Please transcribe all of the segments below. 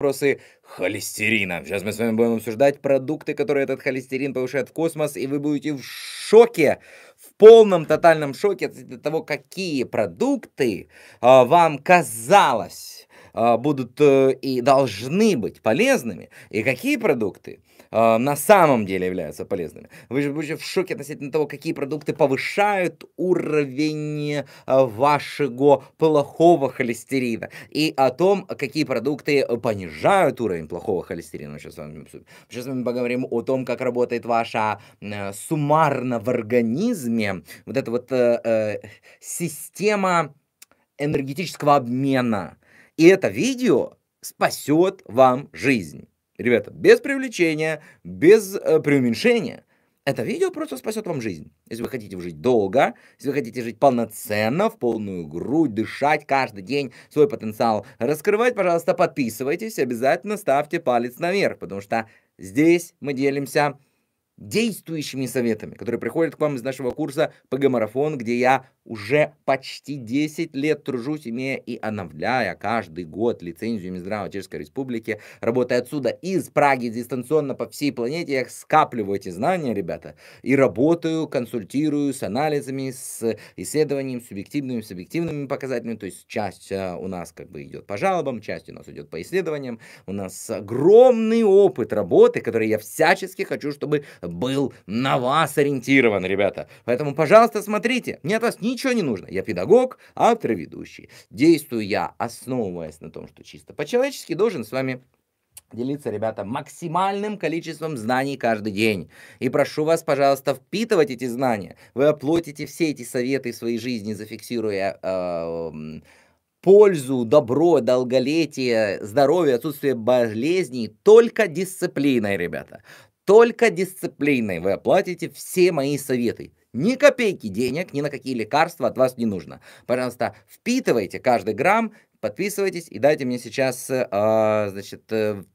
вопросы холестерина. Сейчас мы с вами будем обсуждать продукты, которые этот холестерин повышает в космос, и вы будете в шоке, в полном тотальном шоке от того, какие продукты а, вам казалось а, будут а, и должны быть полезными, и какие продукты э, на самом деле являются полезными. Вы же будете в шоке относительно того, какие продукты повышают уровень э, вашего плохого холестерина. И о том, какие продукты понижают уровень плохого холестерина. сейчас вами Сейчас мы поговорим о том, как работает ваша э, суммарно в организме вот эта вот э, э, система энергетического обмена. И это видео спасет вам жизнь. Ребята, без привлечения, без э, преуменьшения. Это видео просто спасет вам жизнь. Если вы хотите жить долго, если вы хотите жить полноценно, в полную грудь, дышать каждый день, свой потенциал раскрывать, пожалуйста, подписывайтесь, обязательно ставьте палец наверх, потому что здесь мы делимся действующими советами, которые приходят к вам из нашего курса ПГ-марафон, где я уже почти 10 лет тружусь, имея и обновляя каждый год лицензию Минздрава Чешской Республики, работая отсюда из Праги дистанционно по всей планете, я скапливаю эти знания, ребята, и работаю, консультирую с анализами, с исследованием, субъективными, субъективными показателями, то есть часть э, у нас как бы идет по жалобам, часть у нас идет по исследованиям, у нас огромный опыт работы, который я всячески хочу, чтобы был на вас ориентирован, ребята. Поэтому, пожалуйста, смотрите. Мне от вас ничего не нужно. Я педагог, автор и ведущий. Действую я, основываясь на том, что чисто по-человечески должен с вами делиться, ребята, максимальным количеством знаний каждый день. И прошу вас, пожалуйста, впитывать эти знания. Вы оплатите все эти советы в своей жизни, зафиксируя... Э, пользу, добро, долголетие, здоровье, отсутствие болезней только дисциплиной, ребята. Только дисциплиной вы оплатите все мои советы. Ни копейки денег, ни на какие лекарства от вас не нужно. Пожалуйста, впитывайте каждый грамм, подписывайтесь и дайте мне сейчас, а, э, значит,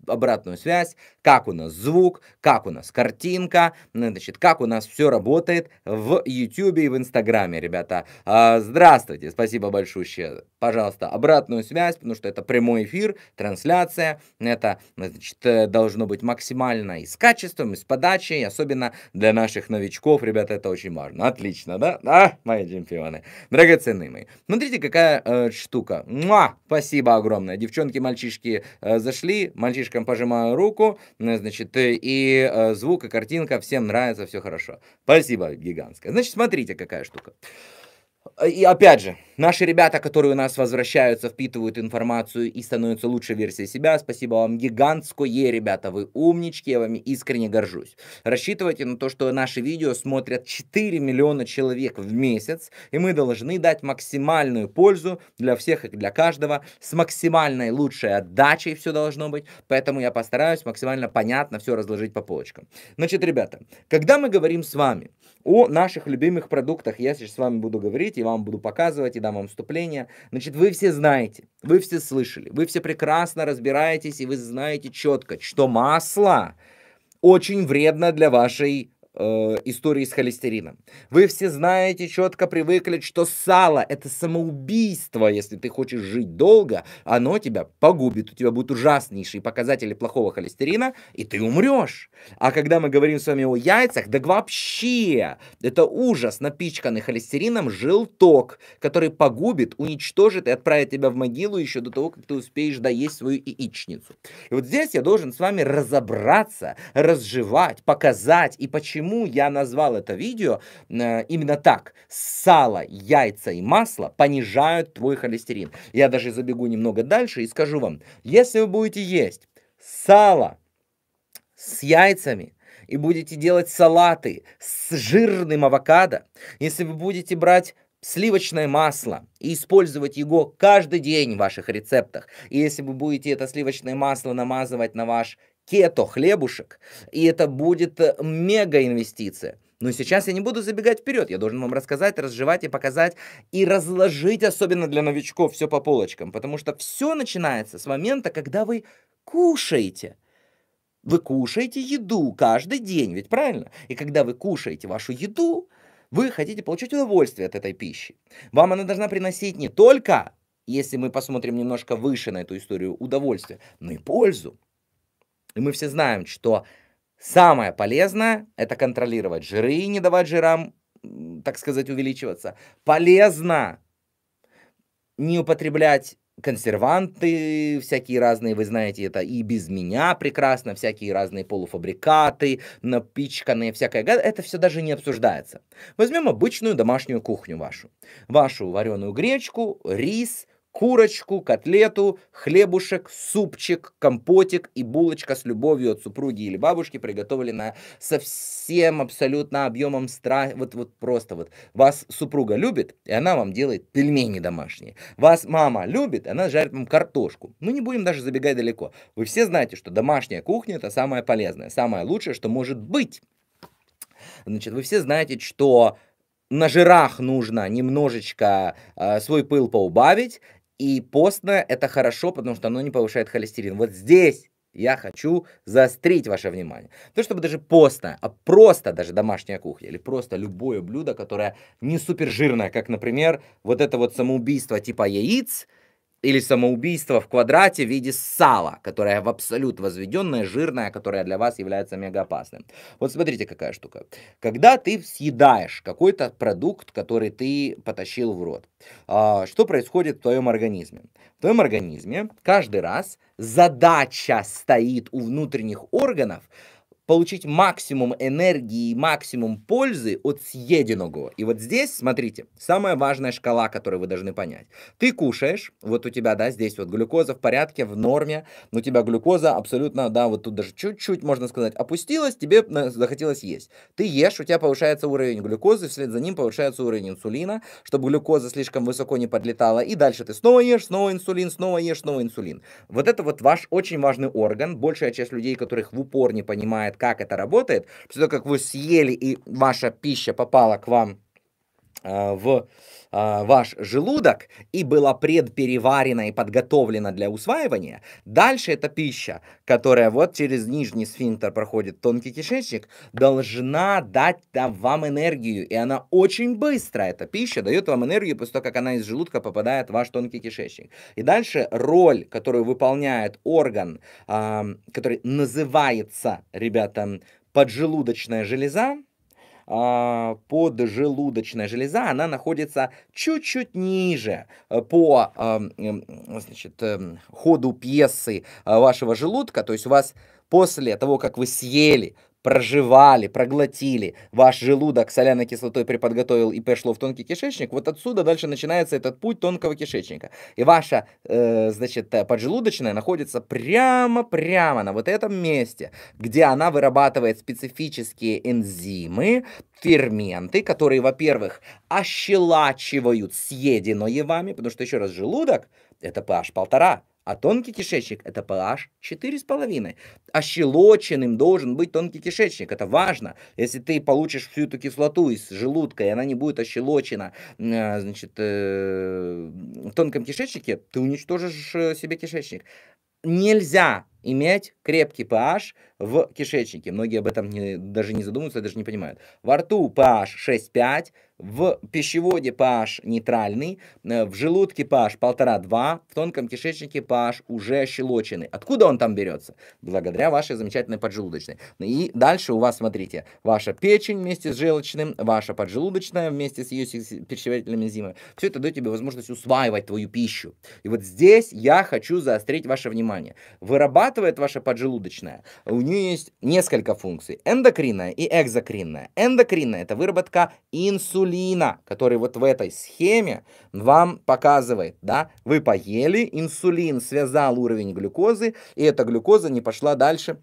обратную связь, как у нас звук, как у нас картинка, значит, как у нас все работает в YouTube и в Инстаграме, ребята. Э, здравствуйте, спасибо большое. Пожалуйста, обратную связь, потому что это прямой эфир, трансляция, это, значит, э, должно быть максимально и с качеством, и с подачей, особенно для наших новичков, ребята, это очень важно. Отлично, да? Да, мои чемпионы, драгоценные мои. Смотрите, какая э, штука. Муа! спасибо огромное. Девчонки, мальчишки э, зашли, мальчишкам пожимаю руку, э, значит, э, и звук, и картинка, всем нравится, все хорошо. Спасибо гигантское. Значит, смотрите, какая штука. А, и опять же, наши ребята, которые у нас возвращаются, впитывают информацию и становятся лучшей версией себя. Спасибо вам гигантское, ребята, вы умнички, я вами искренне горжусь. Рассчитывайте на то, что наши видео смотрят 4 миллиона человек в месяц, и мы должны дать максимальную пользу для всех и для каждого, с максимальной лучшей отдачей все должно быть, поэтому я постараюсь максимально понятно все разложить по полочкам. Значит, ребята, когда мы говорим с вами о наших любимых продуктах, я сейчас с вами буду говорить, вам буду показывать и дам вам вступление. Значит, вы все знаете, вы все слышали, вы все прекрасно разбираетесь и вы знаете четко, что масло очень вредно для вашей Э, истории с холестерином. Вы все знаете, четко привыкли, что сало – это самоубийство. Если ты хочешь жить долго, оно тебя погубит. У тебя будут ужаснейшие показатели плохого холестерина, и ты умрешь. А когда мы говорим с вами о яйцах, так вообще это ужас, напичканный холестерином желток, который погубит, уничтожит и отправит тебя в могилу еще до того, как ты успеешь доесть свою яичницу. И вот здесь я должен с вами разобраться, разжевать, показать и почему почему я назвал это видео э, именно так. Сало, яйца и масло понижают твой холестерин. Я даже забегу немного дальше и скажу вам, если вы будете есть сало с яйцами, и будете делать салаты с жирным авокадо, если вы будете брать сливочное масло и использовать его каждый день в ваших рецептах. И если вы будете это сливочное масло намазывать на ваш кето хлебушек, и это будет э, мега инвестиция. Но сейчас я не буду забегать вперед, я должен вам рассказать, разжевать и показать, и разложить, особенно для новичков, все по полочкам, потому что все начинается с момента, когда вы кушаете. Вы кушаете еду каждый день, ведь правильно? И когда вы кушаете вашу еду, вы хотите получить удовольствие от этой пищи. Вам она должна приносить не только, если мы посмотрим немножко выше на эту историю, удовольствие, но и пользу. И мы все знаем, что самое полезное – это контролировать жиры и не давать жирам, так сказать, увеличиваться. Полезно не употреблять консерванты всякие разные, вы знаете это и без меня прекрасно, всякие разные полуфабрикаты, напичканные всякое, это все даже не обсуждается. Возьмем обычную домашнюю кухню вашу. Вашу вареную гречку, рис, курочку, котлету, хлебушек, супчик, компотик и булочка с любовью от супруги или бабушки, приготовленная со всем абсолютно объемом страсти. Вот, вот просто вот. Вас супруга любит, и она вам делает пельмени домашние. Вас мама любит, и она жарит вам картошку. мы не будем даже забегать далеко. Вы все знаете, что домашняя кухня – это самое полезное, самое лучшее, что может быть. Значит, вы все знаете, что на жирах нужно немножечко э, свой пыл поубавить, и постное это хорошо, потому что оно не повышает холестерин. Вот здесь я хочу заострить ваше внимание. То, чтобы даже постное, а просто даже домашняя кухня, или просто любое блюдо, которое не супер жирное, как, например, вот это вот самоубийство типа яиц – или самоубийство в квадрате в виде сала, которое в абсолют возведенное, жирное, которое для вас является мега опасным. Вот смотрите, какая штука. Когда ты съедаешь какой-то продукт, который ты потащил в рот, а, что происходит в твоем организме? В твоем организме каждый раз задача стоит у внутренних органов получить максимум энергии и максимум пользы от съеденного. И вот здесь, смотрите, самая важная шкала, которую вы должны понять. Ты кушаешь, вот у тебя, да, здесь вот глюкоза в порядке, в норме, но у тебя глюкоза абсолютно, да, вот тут даже чуть-чуть, можно сказать, опустилась, тебе э, захотелось есть. Ты ешь, у тебя повышается уровень глюкозы, вслед за ним повышается уровень инсулина, чтобы глюкоза слишком высоко не подлетала, и дальше ты снова ешь, снова инсулин, снова ешь, снова инсулин. Вот это вот ваш очень важный орган, большая часть людей, которых в упор не понимает, понимает, как это работает, после того, как вы съели и ваша пища попала к вам э, в а, ваш желудок и была предпереварена и подготовлена для усваивания, дальше эта пища, которая вот через нижний сфинктер проходит тонкий кишечник, должна дать вам энергию. И она очень быстро, эта пища, дает вам энергию после того, как она из желудка попадает в ваш тонкий кишечник. И дальше роль, которую выполняет орган, который называется, ребята, поджелудочная железа, э, поджелудочная железа, она находится чуть-чуть ниже э, по а, значит, эм, ходу пьесы э, вашего желудка, то есть у вас после того, как вы съели проживали, проглотили, ваш желудок соляной кислотой приподготовил и пошло в тонкий кишечник, вот отсюда дальше начинается этот путь тонкого кишечника. И ваша, э, значит, э, поджелудочная находится прямо-прямо на вот этом месте, где она вырабатывает специфические энзимы, ферменты, которые, во-первых, ощелачивают съеденное вами, потому что, еще раз, желудок – это pH полтора, а тонкий кишечник – это pH 4,5. Ощелоченным а должен быть тонкий кишечник. Это важно. Если ты получишь всю эту кислоту из желудка, и она не будет ощелочена э, значит, э, в тонком кишечнике, ты уничтожишь э, себе кишечник. Нельзя иметь крепкий pH в кишечнике. Многие об этом не, даже не задумываются, даже не понимают. Во рту pH 6,5 в пищеводе pH нейтральный, э, в желудке pH 1,5-2, в тонком кишечнике pH уже щелоченный. Откуда он там берется? Благодаря вашей замечательной поджелудочной. Ну и дальше у вас, смотрите, ваша печень вместе с желчным, ваша поджелудочная вместе с ее пищеварительными энзимами. Все это дает тебе возможность усваивать твою пищу. И вот здесь я хочу заострить ваше внимание. Вырабатывает ваша поджелудочная. У нее есть несколько функций. Эндокринная и экзокринная. Эндокринная – это выработка инсулина инсулина, который вот в этой схеме вам показывает, да, вы поели, инсулин связал уровень глюкозы, и эта глюкоза не пошла дальше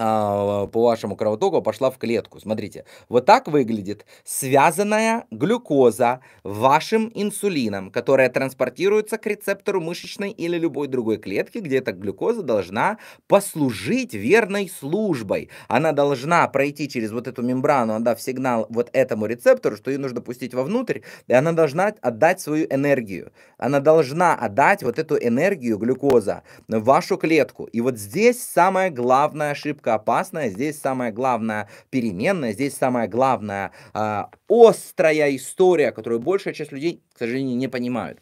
а, по вашему кровотоку пошла в клетку. Смотрите, вот так выглядит связанная глюкоза вашим инсулином, которая транспортируется к рецептору мышечной или любой другой клетки, где эта глюкоза должна послужить верной службой. Она должна пройти через вот эту мембрану, отдав сигнал вот этому рецептору, что ее нужно пустить вовнутрь, и она должна отдать свою энергию. Она должна отдать вот эту энергию глюкоза в вашу клетку. И вот здесь самая главная ошибка немножко опасная. Здесь самая главная переменная, здесь самая главная э, острая история, которую большая часть людей, к сожалению, не понимают.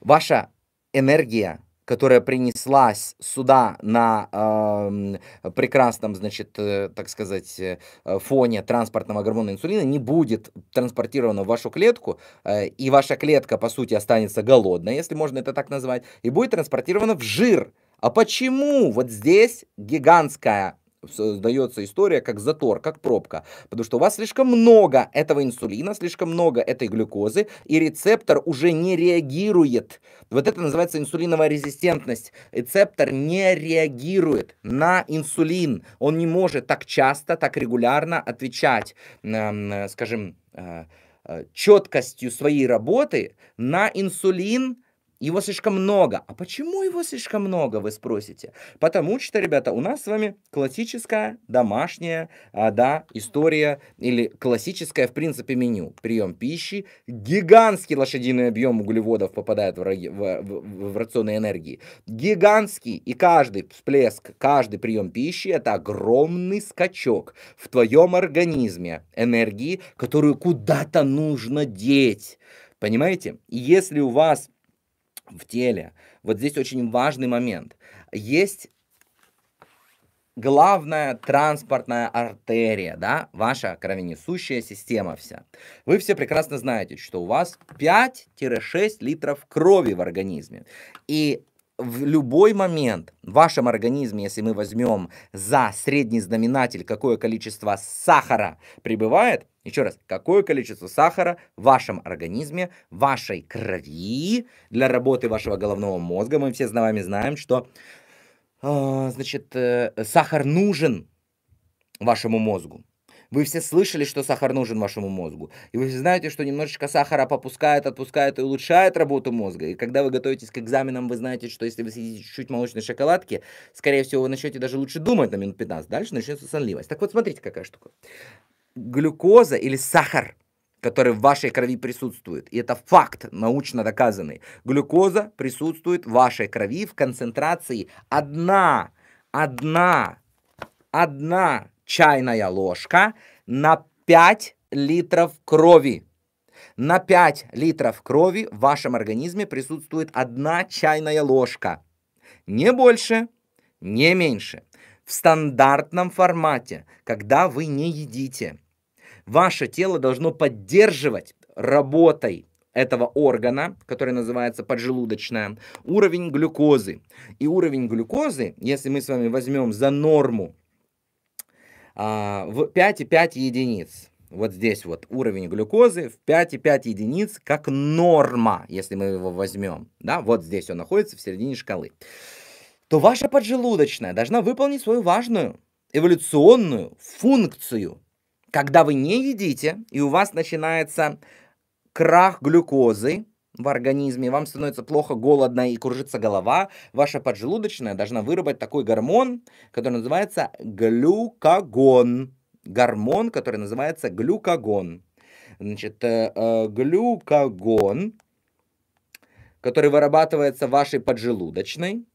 Ваша энергия, которая принеслась сюда на э, прекрасном, значит, э, так сказать, э, фоне транспортного гормона инсулина, не будет транспортирована в вашу клетку, э, и ваша клетка, по сути, останется голодной, если можно это так назвать, и будет транспортирована в жир. А почему вот здесь гигантская создается история как затор, как пробка. Потому что у вас слишком много этого инсулина, слишком много этой глюкозы, и рецептор уже не реагирует. Вот это называется инсулиновая резистентность. Рецептор не реагирует на инсулин. Он не может так часто, так регулярно отвечать, эм, скажем, э, э, четкостью своей работы на инсулин, его слишком много. А почему его слишком много, вы спросите? Потому что, ребята, у нас с вами классическая домашняя, а, да, история или классическое, в принципе, меню. Прием пищи, гигантский лошадиный объем углеводов попадает в, в, в, в рационной энергии. Гигантский. И каждый всплеск, каждый прием пищи – это огромный скачок в твоем организме энергии, которую куда-то нужно деть. Понимаете? если у вас в теле. Вот здесь очень важный момент. Есть главная транспортная артерия, да, ваша кровенесущая система вся. Вы все прекрасно знаете, что у вас 5-6 литров крови в организме. И в любой момент в вашем организме, если мы возьмем за средний знаменатель, какое количество сахара прибывает, еще раз, какое количество сахара в вашем организме, в вашей крови для работы вашего головного мозга, мы все с вами знаем, что э, значит, э, сахар нужен вашему мозгу. Вы все слышали, что сахар нужен вашему мозгу. И вы все знаете, что немножечко сахара попускает, отпускает и улучшает работу мозга. И когда вы готовитесь к экзаменам, вы знаете, что если вы съедите чуть-чуть молочной шоколадки, скорее всего, вы начнете даже лучше думать на минут 15. Дальше начнется сонливость. Так вот, смотрите, какая штука. Глюкоза или сахар который в вашей крови присутствует. И это факт, научно доказанный. Глюкоза присутствует в вашей крови в концентрации одна, одна, одна чайная ложка на 5 литров крови. На 5 литров крови в вашем организме присутствует одна чайная ложка. Не больше, не меньше. В стандартном формате, когда вы не едите, ваше тело должно поддерживать работой этого органа, который называется поджелудочная, уровень глюкозы. И уровень глюкозы, если мы с вами возьмем за норму а, в 5,5 единиц. Вот здесь вот уровень глюкозы в 5,5 единиц как норма, если мы его возьмем. Да, вот здесь он находится в середине шкалы. То ваша поджелудочная должна выполнить свою важную эволюционную функцию. Когда вы не едите, и у вас начинается крах глюкозы, в организме, вам становится плохо, голодно и кружится голова, ваша поджелудочная должна выработать такой гормон, который называется глюкагон. Гормон, который называется глюкагон. Значит, э, э, глюкагон, который вырабатывается вашей поджелудочной,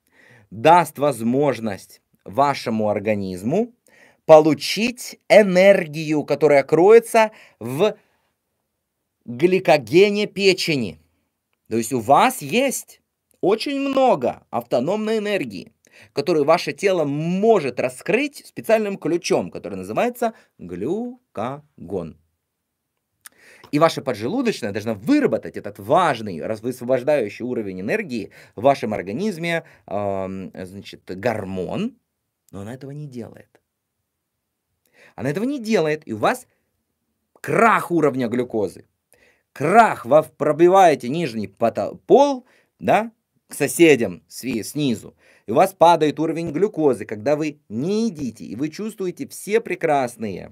даст возможность вашему организму получить энергию, которая кроется в гликогене печени – то есть у вас есть очень много автономной энергии, которую ваше тело может раскрыть специальным ключом, который называется глюкагон. И ваша поджелудочная должна выработать этот важный, высвобождающий уровень энергии в вашем организме, э, значит, гормон, но она этого не делает. Она этого не делает, и у вас крах уровня глюкозы крах, вы пробиваете нижний потол пол, да, к соседям снизу, и у вас падает уровень глюкозы, когда вы не едите, и вы чувствуете все прекрасные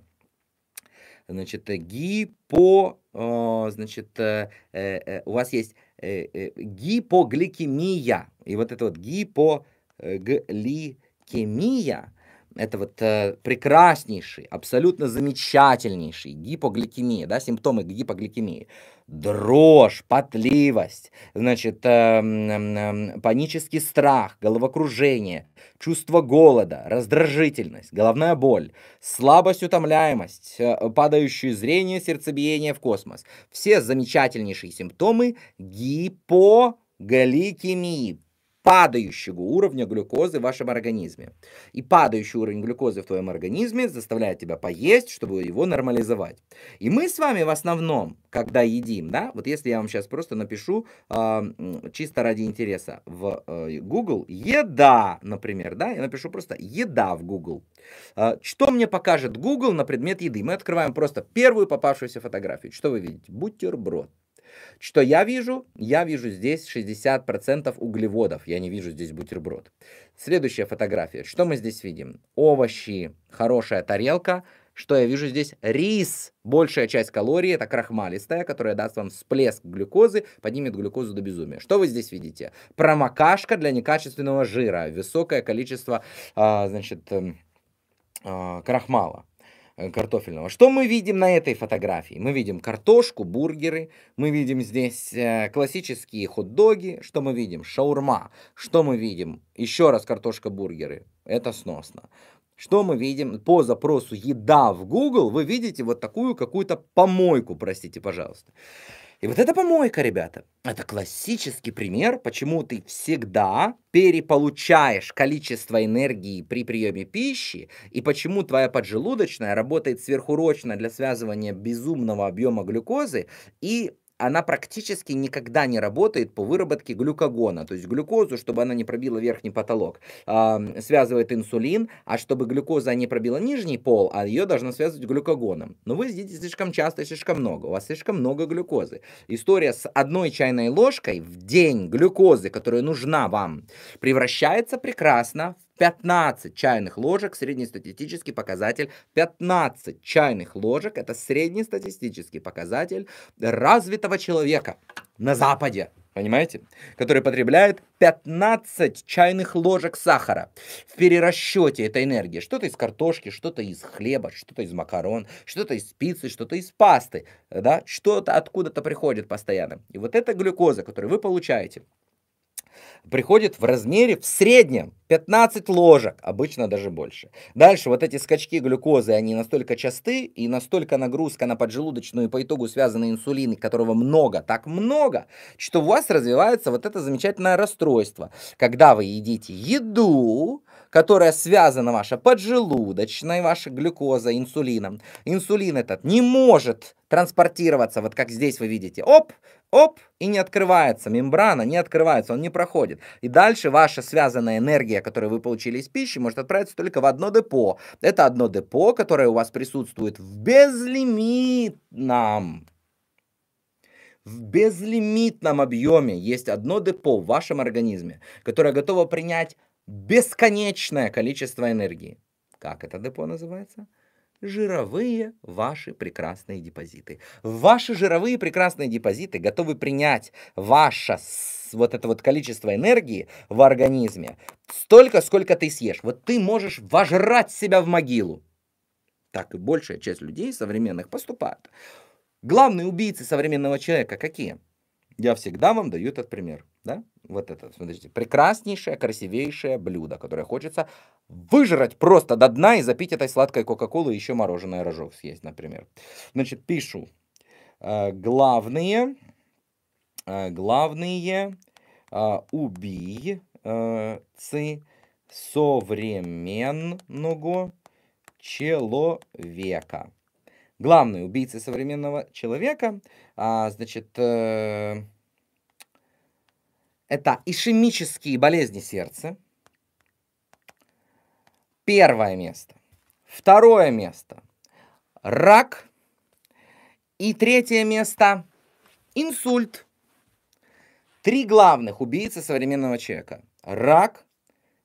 значит, э, гипо, э, значит, э, у вас есть гипогликемия, и вот это вот гипогликемия, это вот э, прекраснейший, абсолютно замечательнейший гипогликемия, да, симптомы гипогликемии дрожь, потливость, значит, э, панический страх, головокружение, чувство голода, раздражительность, головная боль, слабость, утомляемость, э, падающее зрение, сердцебиение в космос. Все замечательнейшие симптомы гипогликемии, падающего уровня глюкозы в вашем организме. И падающий уровень глюкозы в твоем организме заставляет тебя поесть, чтобы его нормализовать. И мы с вами в основном, когда едим, да, вот если я вам сейчас просто напишу э, чисто ради интереса в э, Google еда, например, да, я напишу просто еда в Google. Э, что мне покажет Google на предмет еды? Мы открываем просто первую попавшуюся фотографию. Что вы видите? Бутерброд. Что я вижу? Я вижу здесь 60% углеводов. Я не вижу здесь бутерброд. Следующая фотография. Что мы здесь видим? Овощи, хорошая тарелка. Что я вижу здесь? Рис. Большая часть калорий это крахмалистая, которая даст вам всплеск глюкозы, поднимет глюкозу до безумия. Что вы здесь видите? Промокашка для некачественного жира. Высокое количество, а, значит, эм, а, крахмала. Э, картофельного. Что мы видим на этой фотографии? Мы видим картошку, бургеры, мы видим здесь э, классические хот-доги, что мы видим? Шаурма. Что мы видим? Еще раз картошка, бургеры. Это сносно. Что мы видим? По запросу «еда» в Google вы видите вот такую какую-то помойку, простите, пожалуйста. И вот это помойка, ребята. Это классический пример, почему ты всегда переполучаешь количество энергии при приеме пищи, и почему твоя поджелудочная работает сверхурочно для связывания безумного объема глюкозы и она практически никогда не работает по выработке глюкогона, то есть глюкозу, чтобы она не пробила верхний потолок, э, связывает инсулин, а чтобы глюкоза не пробила нижний пол, а ее должна связывать глюкогоном. Но вы едите слишком часто, слишком много, у вас слишком много глюкозы. История с одной чайной ложкой в день глюкозы, которая нужна вам, превращается прекрасно 15 чайных ложек, среднестатистический показатель 15 чайных ложек, это среднестатистический показатель развитого человека на Западе. Понимаете? Который потребляет 15 чайных ложек сахара. В перерасчете этой энергии что-то из картошки, что-то из хлеба, что-то из макарон, что-то из пиццы, что-то из пасты. Да? Что-то откуда-то приходит постоянно. И вот эта глюкоза, которую вы получаете, приходит в размере в среднем 15 ложек, обычно даже больше. Дальше вот эти скачки глюкозы, они настолько часты и настолько нагрузка на поджелудочную и по итогу связаны инсулин, которого много, так много, что у вас развивается вот это замечательное расстройство. Когда вы едите еду, которая связана ваша поджелудочной, ваша глюкоза, инсулином. Инсулин этот не может транспортироваться, вот как здесь вы видите, оп, оп, и не открывается мембрана, не открывается, он не проходит. И дальше ваша связанная энергия, которую вы получили из пищи, может отправиться только в одно депо. Это одно депо, которое у вас присутствует в безлимитном в безлимитном объеме есть одно депо в вашем организме, которое готово принять бесконечное количество энергии. Как это депо называется? жировые ваши прекрасные депозиты. Ваши жировые прекрасные депозиты готовы принять ваше вот это вот количество энергии в организме столько, сколько ты съешь. Вот ты можешь вожрать себя в могилу. Так и большая часть людей современных поступает. Главные убийцы современного человека какие? Я всегда вам даю этот пример, да? Вот это, смотрите, прекраснейшее, красивейшее блюдо, которое хочется выжрать просто до дна и запить этой сладкой кока-колы и еще мороженое рожок съесть, например. Значит, пишу. Э, главные, э, главные э, убийцы современного человека главные убийцы современного человека, а, значит, э, это ишемические болезни сердца. Первое место. Второе место. Рак. И третье место. Инсульт. Три главных убийцы современного человека. Рак,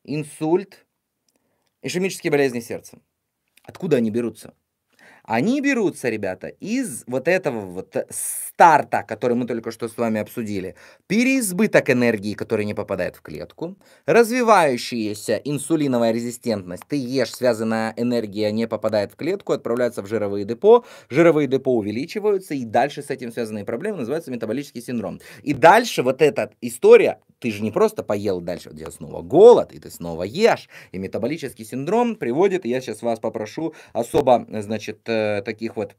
инсульт, ишемические болезни сердца. Откуда они берутся? Они берутся, ребята, из вот этого вот старта, который мы только что с вами обсудили. Переизбыток энергии, который не попадает в клетку. Развивающаяся инсулиновая резистентность. Ты ешь, связанная энергия не попадает в клетку, отправляется в жировые депо. Жировые депо увеличиваются, и дальше с этим связанные проблемы называются метаболический синдром. И дальше вот эта история, ты же не просто поел дальше, у тебя снова голод, и ты снова ешь. И метаболический синдром приводит, я сейчас вас попрошу особо, значит, э, Э, таких вот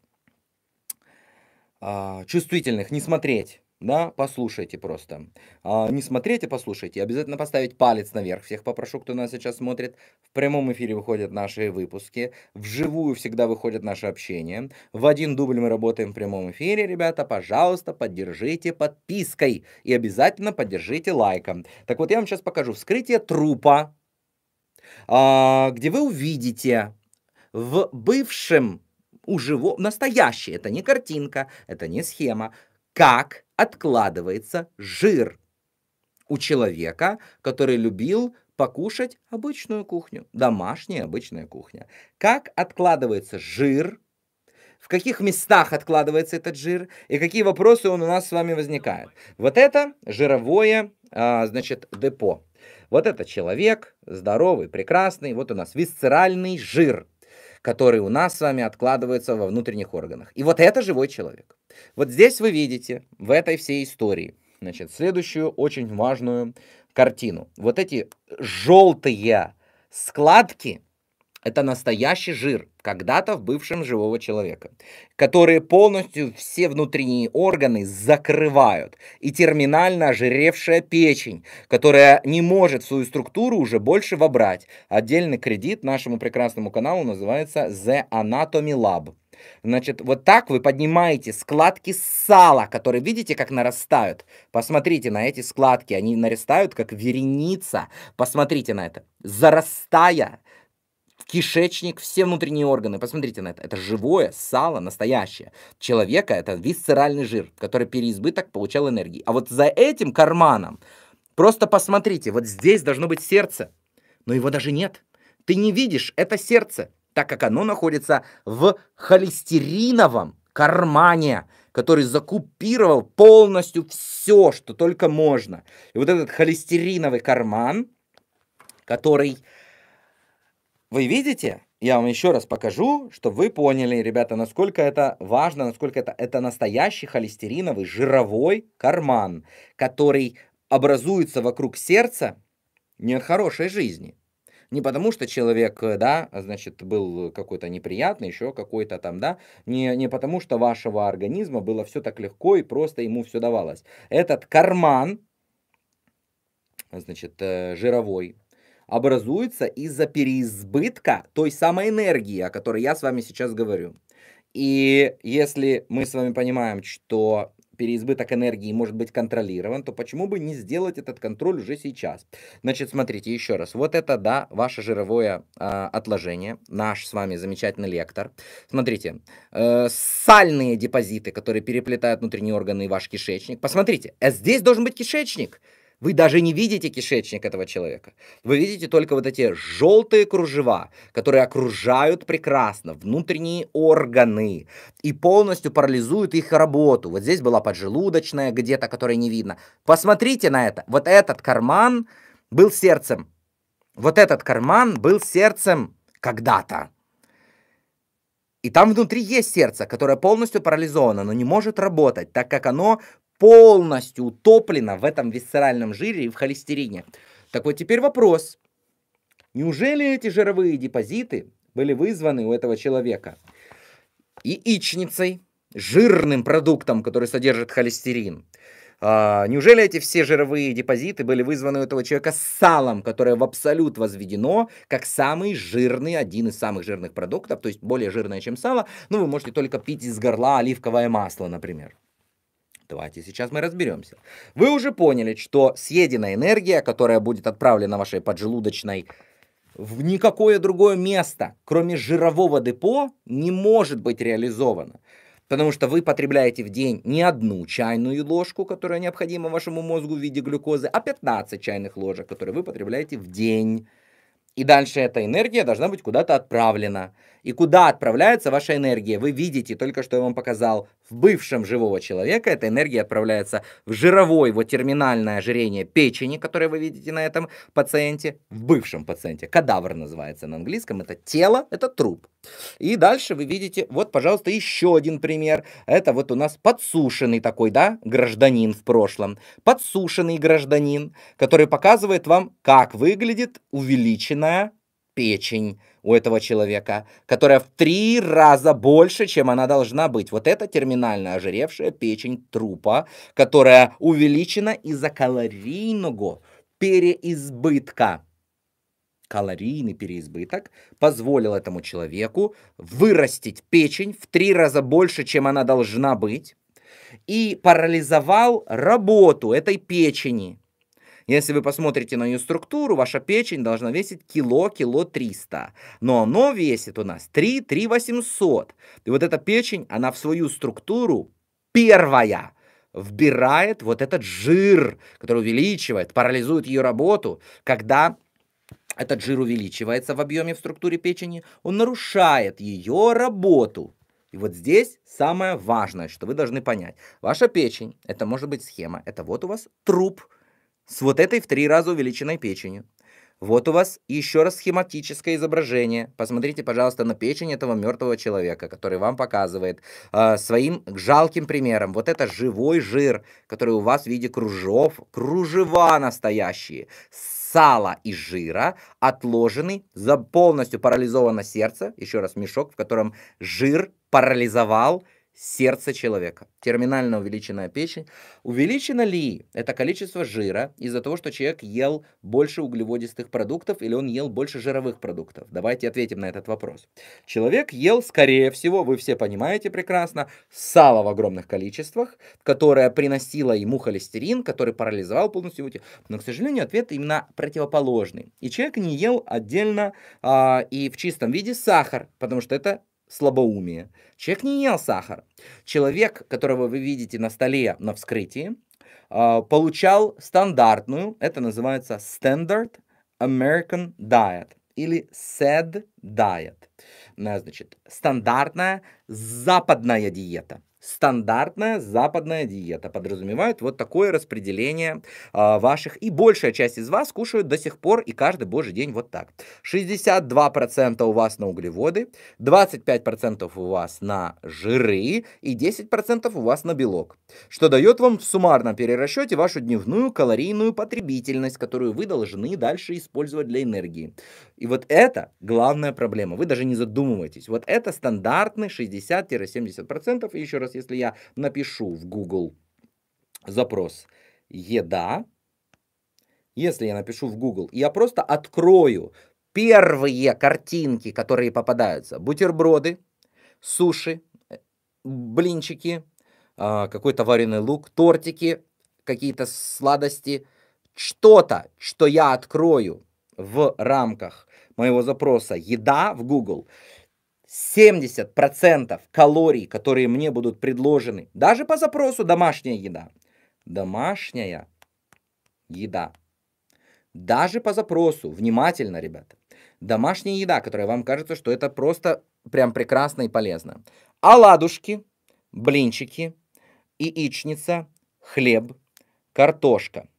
э, чувствительных не смотреть. Да, послушайте просто. А, не смотрите, а послушайте. Обязательно поставить палец наверх. Всех попрошу, кто нас сейчас смотрит. В прямом эфире выходят наши выпуски. Вживую всегда выходят наши общения В один дубль мы работаем в прямом эфире, ребята. Пожалуйста, поддержите подпиской. И обязательно поддержите лайком. Так вот, я вам сейчас покажу вскрытие трупа, а, где вы увидите в бывшем у живого настоящий, это не картинка, это не схема, как откладывается жир у человека, который любил покушать обычную кухню, домашняя обычная кухня. Как откладывается жир, в каких местах откладывается этот жир и какие вопросы он у нас с вами возникает. Вот это жировое, а, значит, депо. Вот это человек здоровый, прекрасный, вот у нас висцеральный жир – который у нас с вами откладывается во внутренних органах. И вот это живой человек. Вот здесь вы видите в этой всей истории значит, следующую очень важную картину. Вот эти желтые складки – это настоящий жир, когда-то в бывшем живого человека, которые полностью все внутренние органы закрывают. И терминально ожиревшая печень, которая не может свою структуру уже больше вобрать. Отдельный кредит нашему прекрасному каналу называется The Anatomy Lab. Значит, вот так вы поднимаете складки сала, которые видите, как нарастают. Посмотрите на эти складки, они нарастают как вереница. Посмотрите на это. Зарастая, кишечник, все внутренние органы. Посмотрите на это. Это живое сало, настоящее. Человека это висцеральный жир, который переизбыток получал энергии. А вот за этим карманом, просто посмотрите, вот здесь должно быть сердце, но его даже нет. Ты не видишь это сердце, так как оно находится в холестериновом кармане, который закупировал полностью все, что только можно. И вот этот холестериновый карман, который вы видите? Я вам еще раз покажу, чтобы вы поняли, ребята, насколько это важно, насколько это, это настоящий холестериновый жировой карман, который образуется вокруг сердца не от хорошей жизни. Не потому, что человек, да, значит, был какой-то неприятный, еще какой-то там, да, не, не потому, что вашего организма было все так легко и просто ему все давалось. Этот карман, значит, э, жировой, образуется из-за переизбытка той самой энергии, о которой я с вами сейчас говорю. И если мы с вами понимаем, что переизбыток энергии может быть контролирован, то почему бы не сделать этот контроль уже сейчас? Значит, смотрите еще раз. Вот это, да, ваше жировое э, отложение. Наш с вами замечательный лектор. Смотрите, э, сальные депозиты, которые переплетают внутренние органы и ваш кишечник. Посмотрите, э, здесь должен быть кишечник. Вы даже не видите кишечник этого человека. Вы видите только вот эти желтые кружева, которые окружают прекрасно внутренние органы и полностью парализуют их работу. Вот здесь была поджелудочная где-то, которой не видно. Посмотрите на это. Вот этот карман был сердцем. Вот этот карман был сердцем когда-то. И там внутри есть сердце, которое полностью парализовано, но не может работать, так как оно полностью утоплена в этом висцеральном жире и в холестерине. Так вот теперь вопрос. Неужели эти жировые депозиты были вызваны у этого человека яичницей, жирным продуктом, который содержит холестерин? А, неужели эти все жировые депозиты были вызваны у этого человека салом, которое в абсолют возведено как самый жирный, один из самых жирных продуктов, то есть более жирное, чем сало, ну, вы можете только пить из горла оливковое масло, например. Давайте сейчас мы разберемся. Вы уже поняли, что съеденная энергия, которая будет отправлена вашей поджелудочной в никакое другое место, кроме жирового депо, не может быть реализована. Потому что вы потребляете в день не одну чайную ложку, которая необходима вашему мозгу в виде глюкозы, а 15 чайных ложек, которые вы потребляете в день. И дальше эта энергия должна быть куда-то отправлена. И куда отправляется ваша энергия? Вы видите, только что я вам показал, в бывшем живого человека эта энергия отправляется в жировой, вот терминальное ожирение печени, которое вы видите на этом пациенте, в бывшем пациенте. Кадавр называется на английском. Это тело, это труп. И дальше вы видите, вот, пожалуйста, еще один пример. Это вот у нас подсушенный такой, да, гражданин в прошлом. Подсушенный гражданин, который показывает вам, как выглядит увеличенная печень у этого человека, которая в три раза больше, чем она должна быть. Вот это терминально ожиревшая печень трупа, которая увеличена из-за калорийного переизбытка. Калорийный переизбыток позволил этому человеку вырастить печень в три раза больше, чем она должна быть, и парализовал работу этой печени – если вы посмотрите на ее структуру, ваша печень должна весить кило, кило 300. Но оно весит у нас 3, 3 800. И вот эта печень, она в свою структуру первая вбирает вот этот жир, который увеличивает, парализует ее работу, когда этот жир увеличивается в объеме в структуре печени, он нарушает ее работу. И вот здесь самое важное, что вы должны понять. Ваша печень, это может быть схема, это вот у вас труп – с вот этой в три раза увеличенной печенью. Вот у вас еще раз схематическое изображение. Посмотрите, пожалуйста, на печень этого мертвого человека, который вам показывает э, своим жалким примером. Вот это живой жир, который у вас в виде кружев, кружева настоящие, сала и жира, отложенный, за полностью парализовано сердце, еще раз мешок, в котором жир парализовал сердце человека, терминально увеличенная печень. Увеличено ли это количество жира из-за того, что человек ел больше углеводистых продуктов или он ел больше жировых продуктов? Давайте ответим на этот вопрос. Человек ел, скорее всего, вы все понимаете прекрасно, сало в огромных количествах, которое приносило ему холестерин, который парализовал полностью его тело. Но, к сожалению, ответ именно противоположный. И человек не ел отдельно а, и в чистом виде сахар, потому что это слабоумие. Человек не ел сахар. Человек, которого вы видите на столе на вскрытии, а, получал стандартную, это называется Standard American Diet или SAD Diet. Значит, стандартная западная диета. Стандартная западная диета подразумевает вот такое распределение э, ваших, и большая часть из вас кушают до сих пор и каждый божий день вот так. 62% у вас на углеводы, 25% у вас на жиры и 10% у вас на белок, что дает вам в суммарном перерасчете вашу дневную калорийную потребительность, которую вы должны дальше использовать для энергии. И вот это главная проблема, вы даже не задумываетесь. Вот это стандартный 60-70%, и еще раз сейчас, если я напишу в Google запрос «еда», если я напишу в Google, я просто открою первые картинки, которые попадаются. Бутерброды, суши, э, блинчики, а, какой-то вареный лук, тортики, какие-то сладости, что-то, что я открою в рамках моего запроса «Еда» в Google, 70% калорий, которые мне будут предложены, даже по запросу домашняя еда. Домашняя еда. Даже по запросу, внимательно, ребята. Домашняя еда, которая вам кажется, что это просто прям прекрасно и полезно. Оладушки, блинчики, яичница, хлеб, картошка –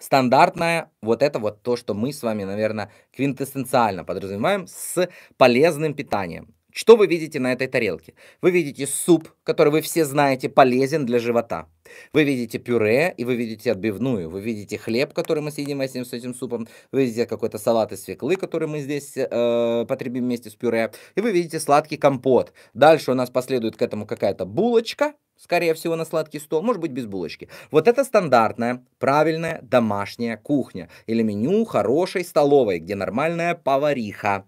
стандартное, вот это вот то, что мы с вами, наверное, квинтэссенциально подразумеваем с полезным питанием. Что вы видите на этой тарелке? Вы видите суп, который вы все знаете полезен для живота. Вы видите пюре и вы видите отбивную. Вы видите хлеб, который мы съедим с этим супом. Вы видите какой-то салат из свеклы, который мы здесь э, потребим вместе с пюре. И вы видите сладкий компот. Дальше у нас последует к этому какая-то булочка, скорее всего, на сладкий стол, может быть, без булочки. Вот это стандартная, правильная домашняя кухня или меню хорошей столовой, где нормальная повариха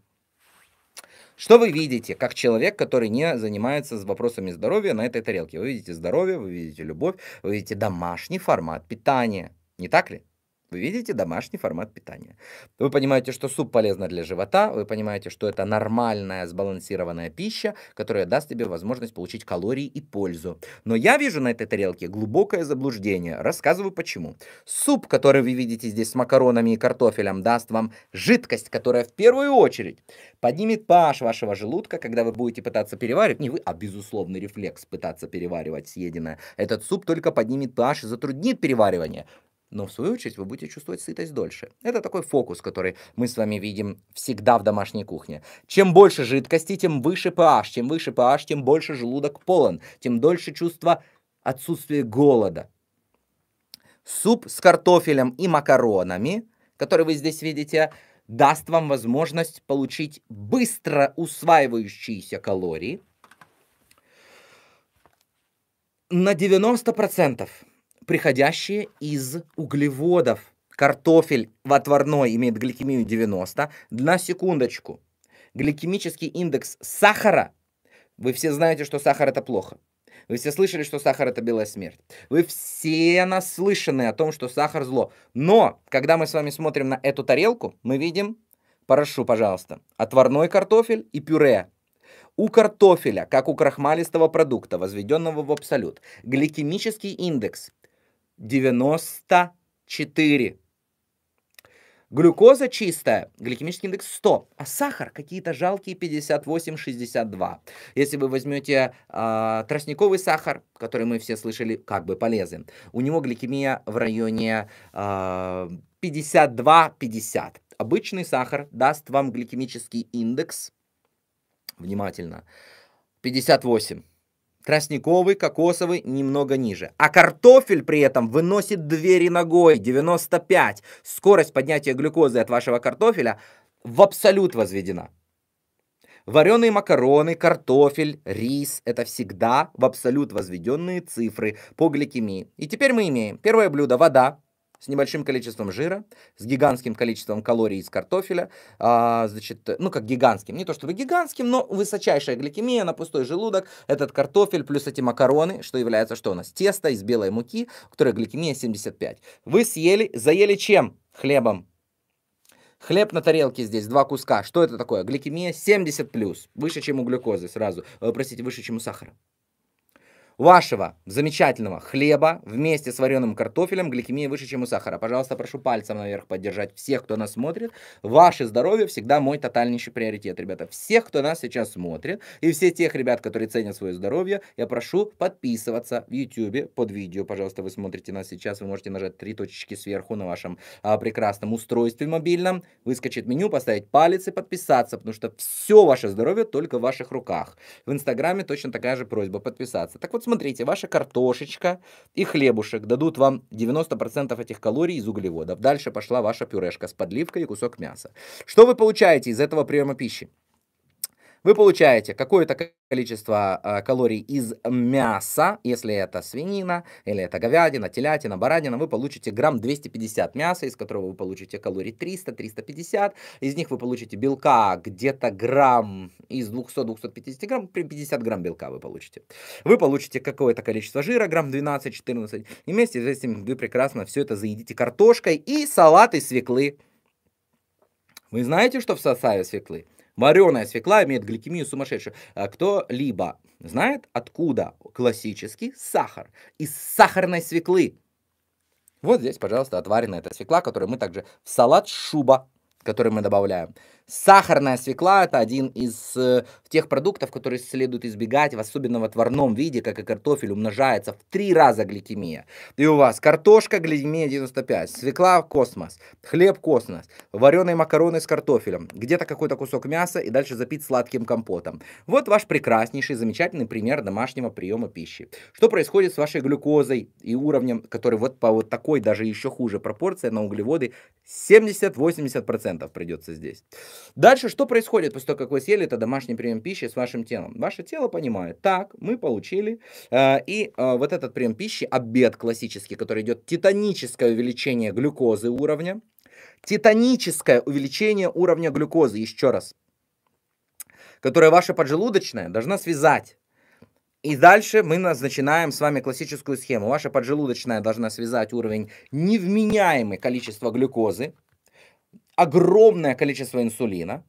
что вы видите, как человек, который не занимается с вопросами здоровья на этой тарелке? Вы видите здоровье, вы видите любовь, вы видите домашний формат питания. Не так ли? вы видите домашний формат питания. Вы понимаете, что суп полезно для живота, вы понимаете, что это нормальная сбалансированная пища, которая даст тебе возможность получить калории и пользу. Но я вижу на этой тарелке глубокое заблуждение. Рассказываю почему. Суп, который вы видите здесь с макаронами и картофелем, даст вам жидкость, которая в первую очередь поднимет pH вашего желудка, когда вы будете пытаться переваривать, не вы, а безусловный рефлекс пытаться переваривать съеденное. Этот суп только поднимет pH и затруднит переваривание но в свою очередь вы будете чувствовать сытость дольше. Это такой фокус, который мы с вами видим всегда в домашней кухне. Чем больше жидкости, тем выше pH. Чем выше pH, тем больше желудок полон, тем дольше чувство отсутствия голода. Суп с картофелем и макаронами, который вы здесь видите, даст вам возможность получить быстро усваивающиеся калории на 90% приходящие из углеводов. Картофель в отварной имеет гликемию 90. На секундочку. Гликемический индекс сахара. Вы все знаете, что сахар это плохо. Вы все слышали, что сахар это белая смерть. Вы все наслышаны о том, что сахар зло. Но, когда мы с вами смотрим на эту тарелку, мы видим, прошу, пожалуйста, отварной картофель и пюре. У картофеля, как у крахмалистого продукта, возведенного в абсолют, гликемический индекс 94. Глюкоза чистая, гликемический индекс 100, а сахар какие-то жалкие 58-62. Если вы возьмете э, тростниковый сахар, который мы все слышали, как бы полезен, у него гликемия в районе э, а, 52-50. Обычный сахар даст вам гликемический индекс, внимательно, 58 тростниковый, кокосовый немного ниже. А картофель при этом выносит двери ногой 95. Скорость поднятия глюкозы от вашего картофеля в абсолют возведена. Вареные макароны, картофель, рис – это всегда в абсолют возведенные цифры по гликемии. И теперь мы имеем первое блюдо – вода, с небольшим количеством жира, с гигантским количеством калорий из картофеля, а, значит, ну как гигантским, не то чтобы гигантским, но высочайшая гликемия на пустой желудок, этот картофель плюс эти макароны, что является что у нас? Тесто из белой муки, у которой гликемия 75. Вы съели, заели чем? Хлебом. Хлеб на тарелке здесь, два куска. Что это такое? Гликемия 70+, плюс, выше, чем у глюкозы сразу. Э, простите, выше, чем у сахара вашего замечательного хлеба вместе с вареным картофелем, гликемия выше, чем у сахара. Пожалуйста, прошу пальцем наверх поддержать всех, кто нас смотрит. Ваше здоровье всегда мой тотальнейший приоритет, ребята. Всех, кто нас сейчас смотрит, и все тех ребят, которые ценят свое здоровье, я прошу подписываться в YouTube под видео. Пожалуйста, вы смотрите нас сейчас, вы можете нажать три точечки сверху на вашем а, прекрасном устройстве мобильном, выскочит меню, поставить палец и подписаться, потому что все ваше здоровье только в ваших руках. В Инстаграме точно такая же просьба подписаться. Так вот, смотрите, ваша картошечка и хлебушек дадут вам 90% этих калорий из углеводов. Дальше пошла ваша пюрешка с подливкой и кусок мяса. Что вы получаете из этого приема пищи? Вы получаете какое-то количество э, калорий из мяса, если это свинина, или это говядина, телятина, баранина, вы получите грамм 250 мяса, из которого вы получите калорий 300-350, из них вы получите белка где-то грамм из 200-250 грамм, 50 грамм белка вы получите. Вы получите какое-то количество жира, грамм 12-14, и вместе с этим вы прекрасно все это заедите картошкой и салат из свеклы. Вы знаете, что в составе свеклы? Вареная свекла имеет гликемию сумасшедшую. А кто-либо знает, откуда классический сахар? Из сахарной свеклы. Вот здесь, пожалуйста, отваренная эта свекла, которую мы также в салат шуба, который мы добавляем. Сахарная свекла – это один из э, тех продуктов, которые следует избегать, в особенно в отварном виде, как и картофель, умножается в три раза гликемия. И у вас картошка, гликемия 95, свекла – космос, хлеб – космос, вареные макароны с картофелем, где-то какой-то кусок мяса и дальше запить сладким компотом. Вот ваш прекраснейший, замечательный пример домашнего приема пищи. Что происходит с вашей глюкозой и уровнем, который вот по вот такой, даже еще хуже пропорции на углеводы, 70-80% придется здесь. Дальше что происходит после того, как вы съели это домашний прием пищи с вашим телом? Ваше тело понимает, так, мы получили, э, и э, вот этот прием пищи, обед классический, который идет титаническое увеличение глюкозы уровня, титаническое увеличение уровня глюкозы, еще раз, которое ваша поджелудочная должна связать. И дальше мы начинаем с вами классическую схему. Ваша поджелудочная должна связать уровень невменяемой количества глюкозы, огромное количество инсулина.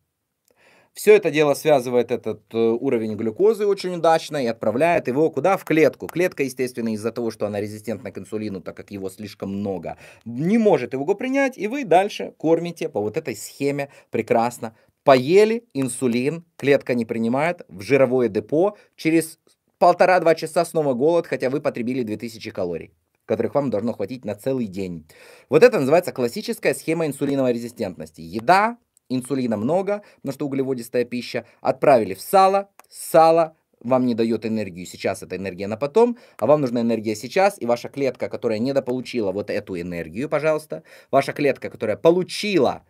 Все это дело связывает этот э, уровень глюкозы очень удачно и отправляет его куда? В клетку. Клетка, естественно, из-за того, что она резистентна к инсулину, так как его слишком много, не может его принять, и вы дальше кормите по вот этой схеме прекрасно. Поели инсулин, клетка не принимает, в жировое депо, через полтора-два часа снова голод, хотя вы потребили 2000 калорий которых вам должно хватить на целый день. Вот это называется классическая схема инсулиновой резистентности. Еда, инсулина много, но что углеводистая пища, отправили в сало, сало вам не дает энергию сейчас, это энергия на потом, а вам нужна энергия сейчас, и ваша клетка, которая недополучила вот эту энергию, пожалуйста, ваша клетка, которая получила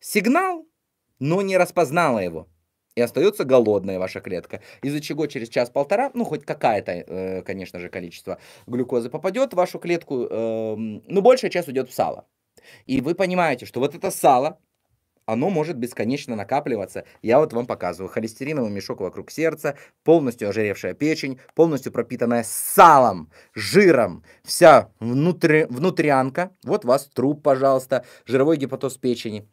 сигнал, но не распознала его, и остается голодная ваша клетка, из-за чего через час-полтора, ну, хоть какая-то, э, конечно же, количество глюкозы попадет в вашу клетку, ну, большая часть уйдет в сало. И вы понимаете, что вот это сало, оно может бесконечно накапливаться. Я вот вам показываю. Холестериновый мешок вокруг сердца, полностью ожиревшая печень, полностью пропитанная салом, жиром, вся внутри, внутрянка. Вот вас труп, пожалуйста, жировой гепатоз печени.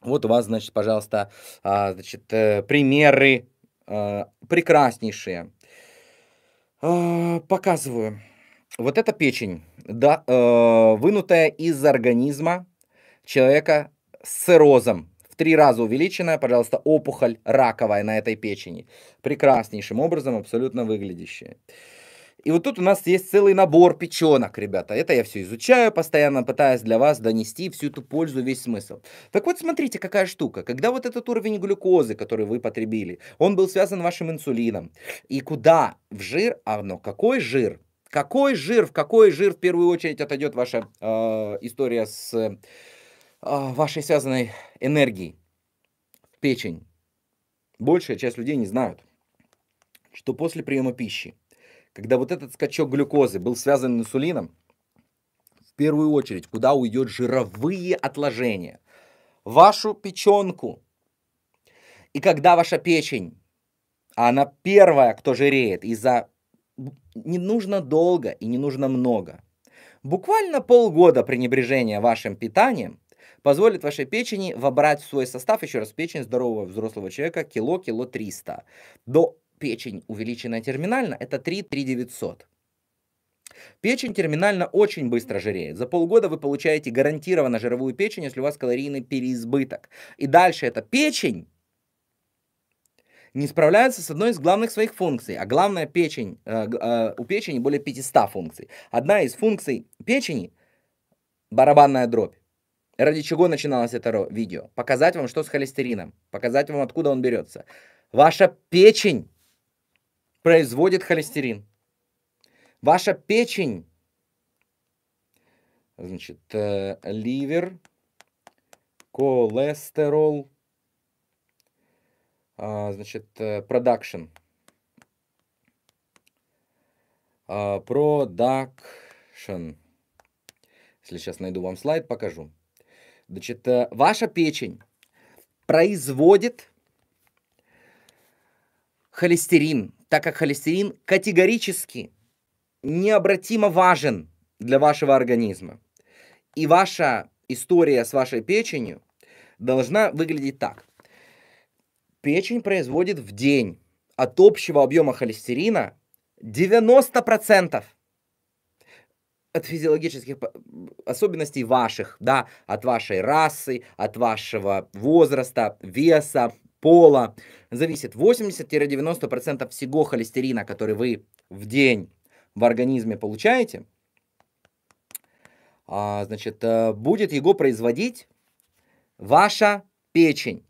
Вот у вас, значит, пожалуйста, а, значит, э, примеры э, прекраснейшие. А, показываю. Вот эта печень, да, э, вынутая из организма человека с циррозом. В три раза увеличенная, пожалуйста, опухоль раковая на этой печени. Прекраснейшим образом абсолютно выглядящая. И вот тут у нас есть целый набор печенок, ребята. Это я все изучаю, постоянно пытаясь для вас донести всю эту пользу, весь смысл. Так вот, смотрите, какая штука. Когда вот этот уровень глюкозы, который вы потребили, он был связан вашим инсулином. И куда? В жир? А, ну, какой жир? Какой жир? В какой жир в первую очередь отойдет ваша э, история с э, вашей связанной энергией? Печень. Большая часть людей не знают, что после приема пищи когда вот этот скачок глюкозы был связан с инсулином, в первую очередь, куда уйдет жировые отложения? Вашу печенку. И когда ваша печень, а она первая, кто жиреет, и за не нужно долго и не нужно много. Буквально полгода пренебрежения вашим питанием позволит вашей печени вобрать в свой состав, еще раз, печень здорового взрослого человека, кило-кило 300. До печень, увеличенная терминально, это 3 3900. Печень терминально очень быстро жиреет. За полгода вы получаете гарантированно жировую печень, если у вас калорийный переизбыток. И дальше эта печень не справляется с одной из главных своих функций. А главная печень, э, э, у печени более 500 функций. Одна из функций печени – барабанная дробь. Ради чего начиналось это видео? Показать вам, что с холестерином. Показать вам, откуда он берется. Ваша печень производит холестерин. Ваша печень, значит, э, ливер, холестерол, а, э, значит, продакшн. А, продакшн. Если сейчас найду вам слайд, покажу. Значит, э, ваша печень производит холестерин, так как холестерин категорически необратимо важен для вашего организма. И ваша история с вашей печенью должна выглядеть так. Печень производит в день от общего объема холестерина 90% от физиологических особенностей ваших, да, от вашей расы, от вашего возраста, веса, пола. Зависит 80-90% всего холестерина, который вы в день в организме получаете, а, значит, э, будет его производить ваша печень.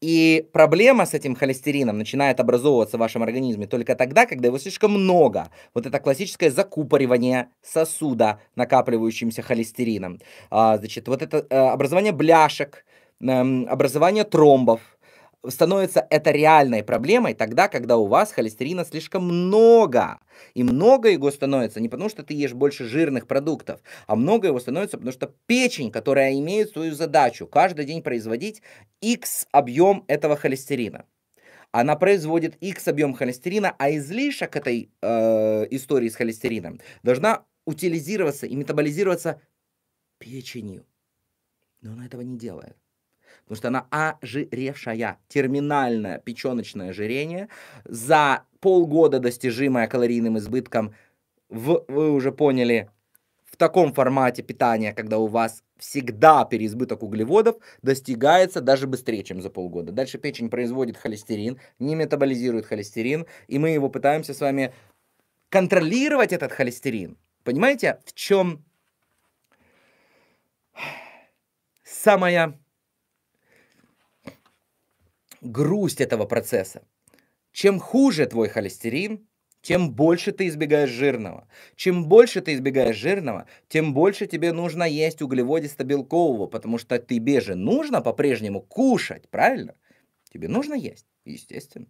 И проблема с этим холестерином начинает образовываться в вашем организме только тогда, когда его слишком много. Вот это классическое закупоривание сосуда накапливающимся холестерином. А, значит, вот это э, образование бляшек, эм, образование тромбов – становится это реальной проблемой тогда, когда у вас холестерина слишком много. И много его становится не потому, что ты ешь больше жирных продуктов, а много его становится, потому что печень, которая имеет свою задачу каждый день производить X объем этого холестерина. Она производит X объем холестерина, а излишек этой э, истории с холестерином должна утилизироваться и метаболизироваться печенью. Но она этого не делает потому что она ожиревшая, терминальное печеночное ожирение, за полгода достижимое калорийным избытком, в, вы уже поняли, в таком формате питания, когда у вас всегда переизбыток углеводов достигается даже быстрее, чем за полгода. Дальше печень производит холестерин, не метаболизирует холестерин, и мы его пытаемся с вами контролировать этот холестерин. Понимаете, в чем самая грусть этого процесса. Чем хуже твой холестерин, тем больше ты избегаешь жирного. Чем больше ты избегаешь жирного, тем больше тебе нужно есть углеводисто-белкового, потому что тебе же нужно по-прежнему кушать, правильно? Тебе нужно есть, естественно.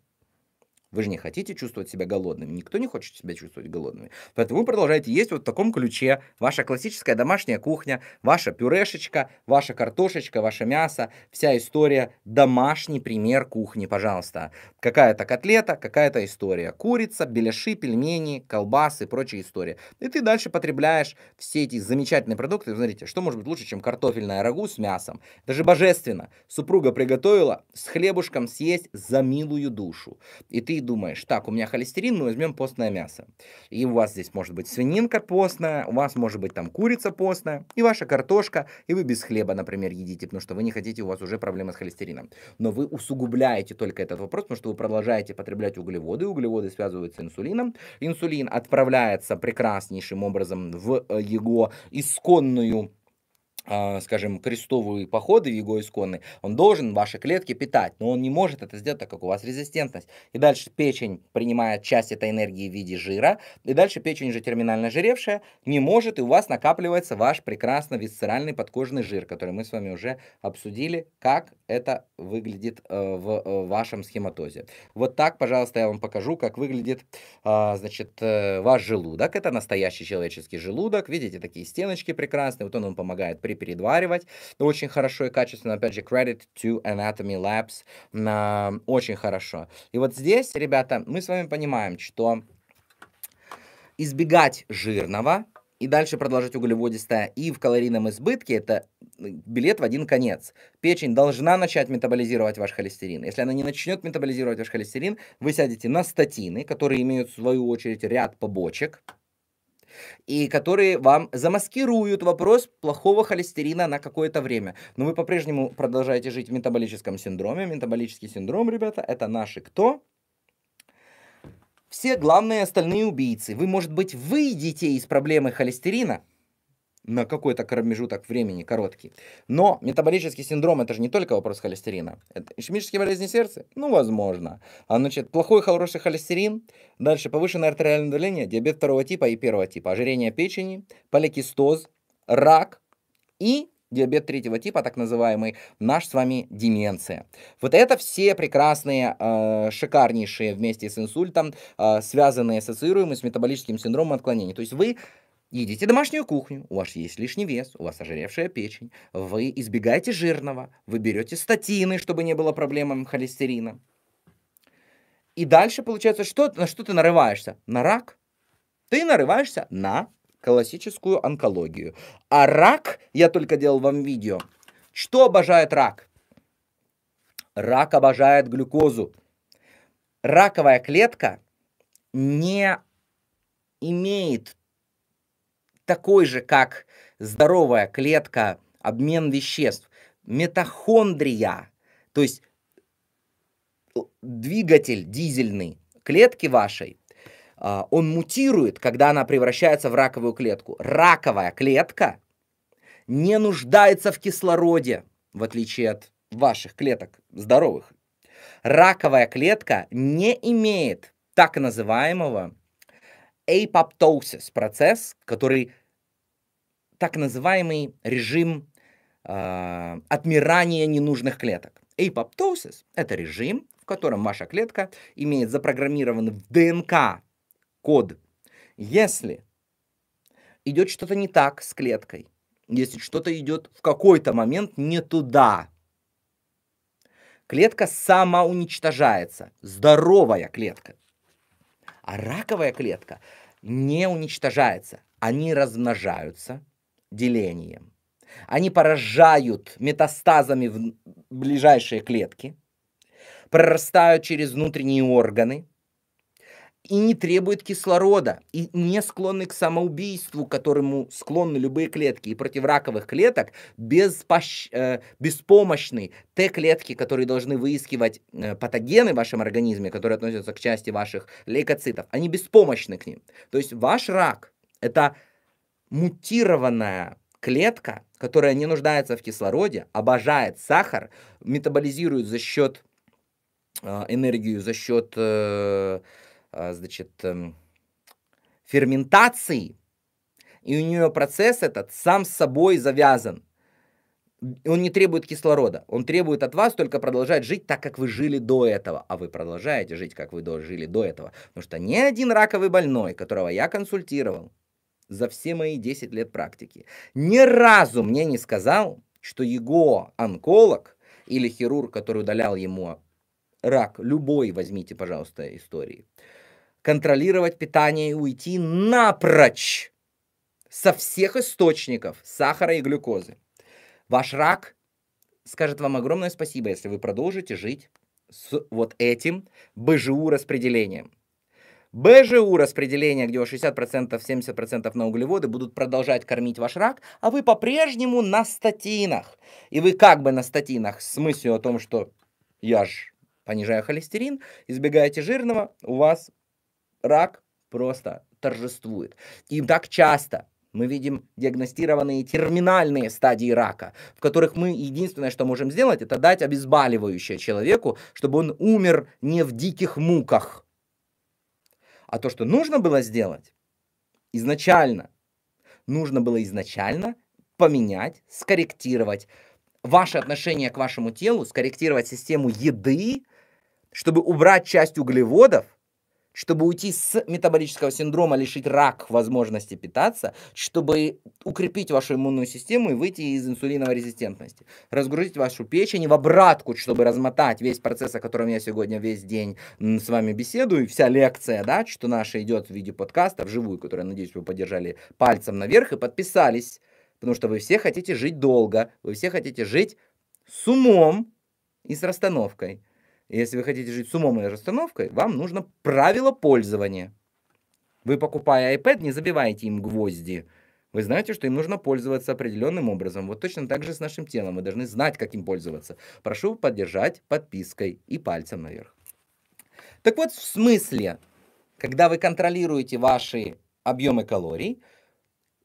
Вы же не хотите чувствовать себя голодными. Никто не хочет себя чувствовать голодными. Поэтому вы продолжаете есть вот в таком ключе. Ваша классическая домашняя кухня, ваша пюрешечка, ваша картошечка, ваше мясо. Вся история. Домашний пример кухни, пожалуйста. Какая-то котлета, какая-то история. Курица, беляши, пельмени, колбасы, прочая история. И ты дальше потребляешь все эти замечательные продукты. Вы смотрите, что может быть лучше, чем картофельное рагу с мясом. Даже божественно. Супруга приготовила с хлебушком съесть за милую душу. И ты думаешь, так, у меня холестерин, ну, возьмем постное мясо. И у вас здесь может быть свининка постная, у вас может быть там курица постная, и ваша картошка, и вы без хлеба, например, едите, потому что вы не хотите, у вас уже проблемы с холестерином. Но вы усугубляете только этот вопрос, потому что вы продолжаете потреблять углеводы, углеводы связываются с инсулином, инсулин отправляется прекраснейшим образом в э, его исконную а, скажем, крестовые походы в его исконный. он должен ваши клетки питать, но он не может это сделать, так как у вас резистентность. И дальше печень принимает часть этой энергии в виде жира, и дальше печень уже терминально жиревшая не может, и у вас накапливается ваш прекрасно висцеральный подкожный жир, который мы с вами уже обсудили, как это выглядит э, э, в вашем схематозе. Вот так, пожалуйста, я вам покажу, как выглядит, а, значит, э, ваш желудок. Это настоящий человеческий желудок, видите, такие стеночки прекрасные, вот он, вам помогает при передваривать ну, очень хорошо и качественно. Опять же, credit to Anatomy Labs. Э, очень хорошо. И вот здесь, ребята, мы с вами понимаем, что избегать жирного и дальше продолжать углеводистое и в калорийном избытке это билет в один конец. Печень должна начать метаболизировать ваш холестерин. Если она не начнет метаболизировать ваш холестерин, вы сядете на статины, которые имеют в свою очередь ряд побочек и которые вам замаскируют вопрос плохого холестерина на какое-то время. Но вы по-прежнему продолжаете жить в метаболическом синдроме. Метаболический синдром, ребята, это наши кто? Все главные остальные убийцы. Вы, может быть, выйдете из проблемы холестерина, на какой-то промежуток времени короткий. Но метаболический синдром это же не только вопрос холестерина. Это ишемические болезни сердца? Ну, возможно. А значит, плохой хороший холестерин, дальше повышенное артериальное давление, диабет второго типа и первого типа, ожирение печени, поликистоз, рак и диабет третьего типа, так называемый, наш с вами деменция. Вот это все прекрасные, э, шикарнейшие вместе с инсультом, э, связанные, ассоциируемые с метаболическим синдромом отклонений. То есть вы Едите домашнюю кухню, у вас есть лишний вес, у вас ожиревшая печень, вы избегаете жирного, вы берете статины, чтобы не было проблем холестерина. И дальше получается, что, на что ты нарываешься? На рак. Ты нарываешься на классическую онкологию. А рак, я только делал вам видео, что обожает рак? Рак обожает глюкозу. Раковая клетка не имеет такой же, как здоровая клетка, обмен веществ, митохондрия, то есть э, двигатель дизельный клетки вашей, а, он мутирует, когда она превращается в раковую клетку. Раковая клетка не нуждается в кислороде, в отличие от ваших клеток здоровых. Раковая клетка не имеет так называемого апоптоусис, процесс, который так называемый режим э, отмирания ненужных клеток. Эйпоптозис – это режим, в котором ваша клетка имеет запрограммированный в ДНК код. Если идет что-то не так с клеткой, если что-то идет в какой-то момент не туда, клетка самоуничтожается. Здоровая клетка. А раковая клетка не уничтожается. Они размножаются – делением. Они поражают метастазами в ближайшие клетки, прорастают через внутренние органы и не требуют кислорода, и не склонны к самоубийству, к которому склонны любые клетки. И против раковых клеток беспощ... э, беспомощны те клетки, которые должны выискивать э, патогены в вашем организме, которые относятся к части ваших лейкоцитов. Они беспомощны к ним. То есть ваш рак – это мутированная клетка, которая не нуждается в кислороде, обожает сахар, метаболизирует за счет э, энергию, за счет э, э, значит, э, эм, ферментации, и у нее процесс этот сам с собой завязан. Он не требует кислорода, он требует от вас только продолжать жить так, как вы жили до этого, а вы продолжаете жить, как вы жили до этого, потому что ни один раковый больной, которого я консультировал, за все мои 10 лет практики ни разу мне не сказал, что его онколог или хирург, который удалял ему рак, любой возьмите, пожалуйста, истории, контролировать питание и уйти напрочь со всех источников сахара и глюкозы. Ваш рак скажет вам огромное спасибо, если вы продолжите жить с вот этим БЖУ распределением. БЖУ распределение, где у вас 60%, 70% на углеводы будут продолжать кормить ваш рак, а вы по-прежнему на статинах. И вы как бы на статинах с мыслью о том, что я ж понижаю холестерин, избегаете жирного, у вас рак просто торжествует. И так часто мы видим диагностированные терминальные стадии рака, в которых мы единственное, что можем сделать, это дать обезболивающее человеку, чтобы он умер не в диких муках, а то, что нужно было сделать изначально, нужно было изначально поменять, скорректировать ваше отношение к вашему телу, скорректировать систему еды, чтобы убрать часть углеводов – чтобы уйти с метаболического синдрома, лишить рак возможности питаться, чтобы укрепить вашу иммунную систему и выйти из инсулиновой резистентности. Разгрузить вашу печень в обратку, чтобы размотать весь процесс, о котором я сегодня весь день с вами беседую, вся лекция, да, что наша идет в виде подкаста, вживую, которую, надеюсь, вы поддержали пальцем наверх и подписались, потому что вы все хотите жить долго, вы все хотите жить с умом и с расстановкой. Если вы хотите жить с умом и расстановкой, вам нужно правило пользования. Вы, покупая iPad, не забиваете им гвозди. Вы знаете, что им нужно пользоваться определенным образом. Вот точно так же с нашим телом. Мы должны знать, как им пользоваться. Прошу поддержать подпиской и пальцем наверх. Так вот, в смысле, когда вы контролируете ваши объемы калорий –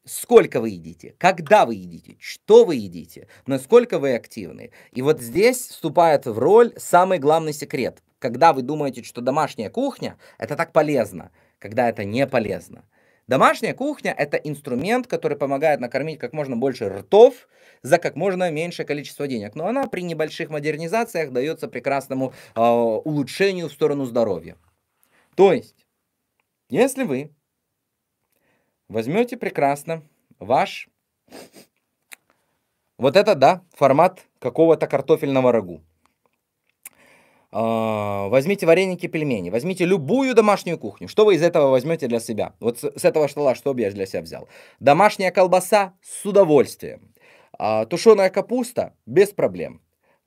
сколько вы едите, когда вы едите, что вы едите, насколько вы активны. И вот здесь вступает в роль самый главный секрет. Когда вы думаете, что домашняя кухня – это так полезно, когда это не полезно. Домашняя кухня – это инструмент, который помогает накормить как можно больше ртов за как можно меньшее количество денег. Но она при небольших модернизациях дается прекрасному э, улучшению в сторону здоровья. То есть, если вы Возьмете прекрасно ваш вот это, да, формат какого-то картофельного рагу. А, возьмите вареники, пельмени, возьмите любую домашнюю кухню. Что вы из этого возьмете для себя? Вот с этого штала что бы я для себя взял? Домашняя колбаса с удовольствием. А, Тушеная капуста без проблем.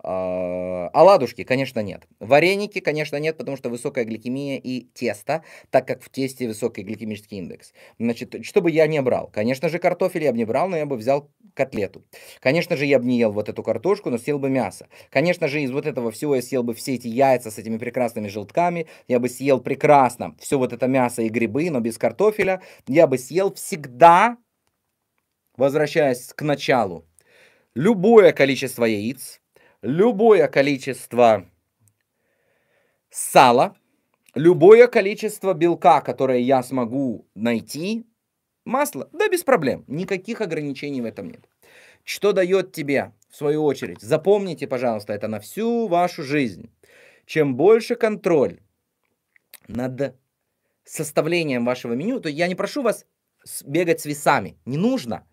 Оладушки, а, а конечно, нет. Вареники, конечно, нет, потому что высокая гликемия и тесто, так как в тесте высокий гликемический индекс. Значит, что бы я не брал? Конечно же, картофель я бы не брал, но я бы взял котлету. Конечно же, я бы не ел вот эту картошку, но съел бы мясо. Конечно же, из вот этого всего я съел бы все эти яйца с этими прекрасными желтками, я бы съел прекрасно все вот это мясо и грибы, но без картофеля. Я бы съел всегда, возвращаясь к началу, любое количество яиц, любое количество сала, любое количество белка, которое я смогу найти, масло, да без проблем. Никаких ограничений в этом нет. Что дает тебе, в свою очередь? Запомните, пожалуйста, это на всю вашу жизнь. Чем больше контроль над составлением вашего меню, то я не прошу вас бегать с весами. Не нужно.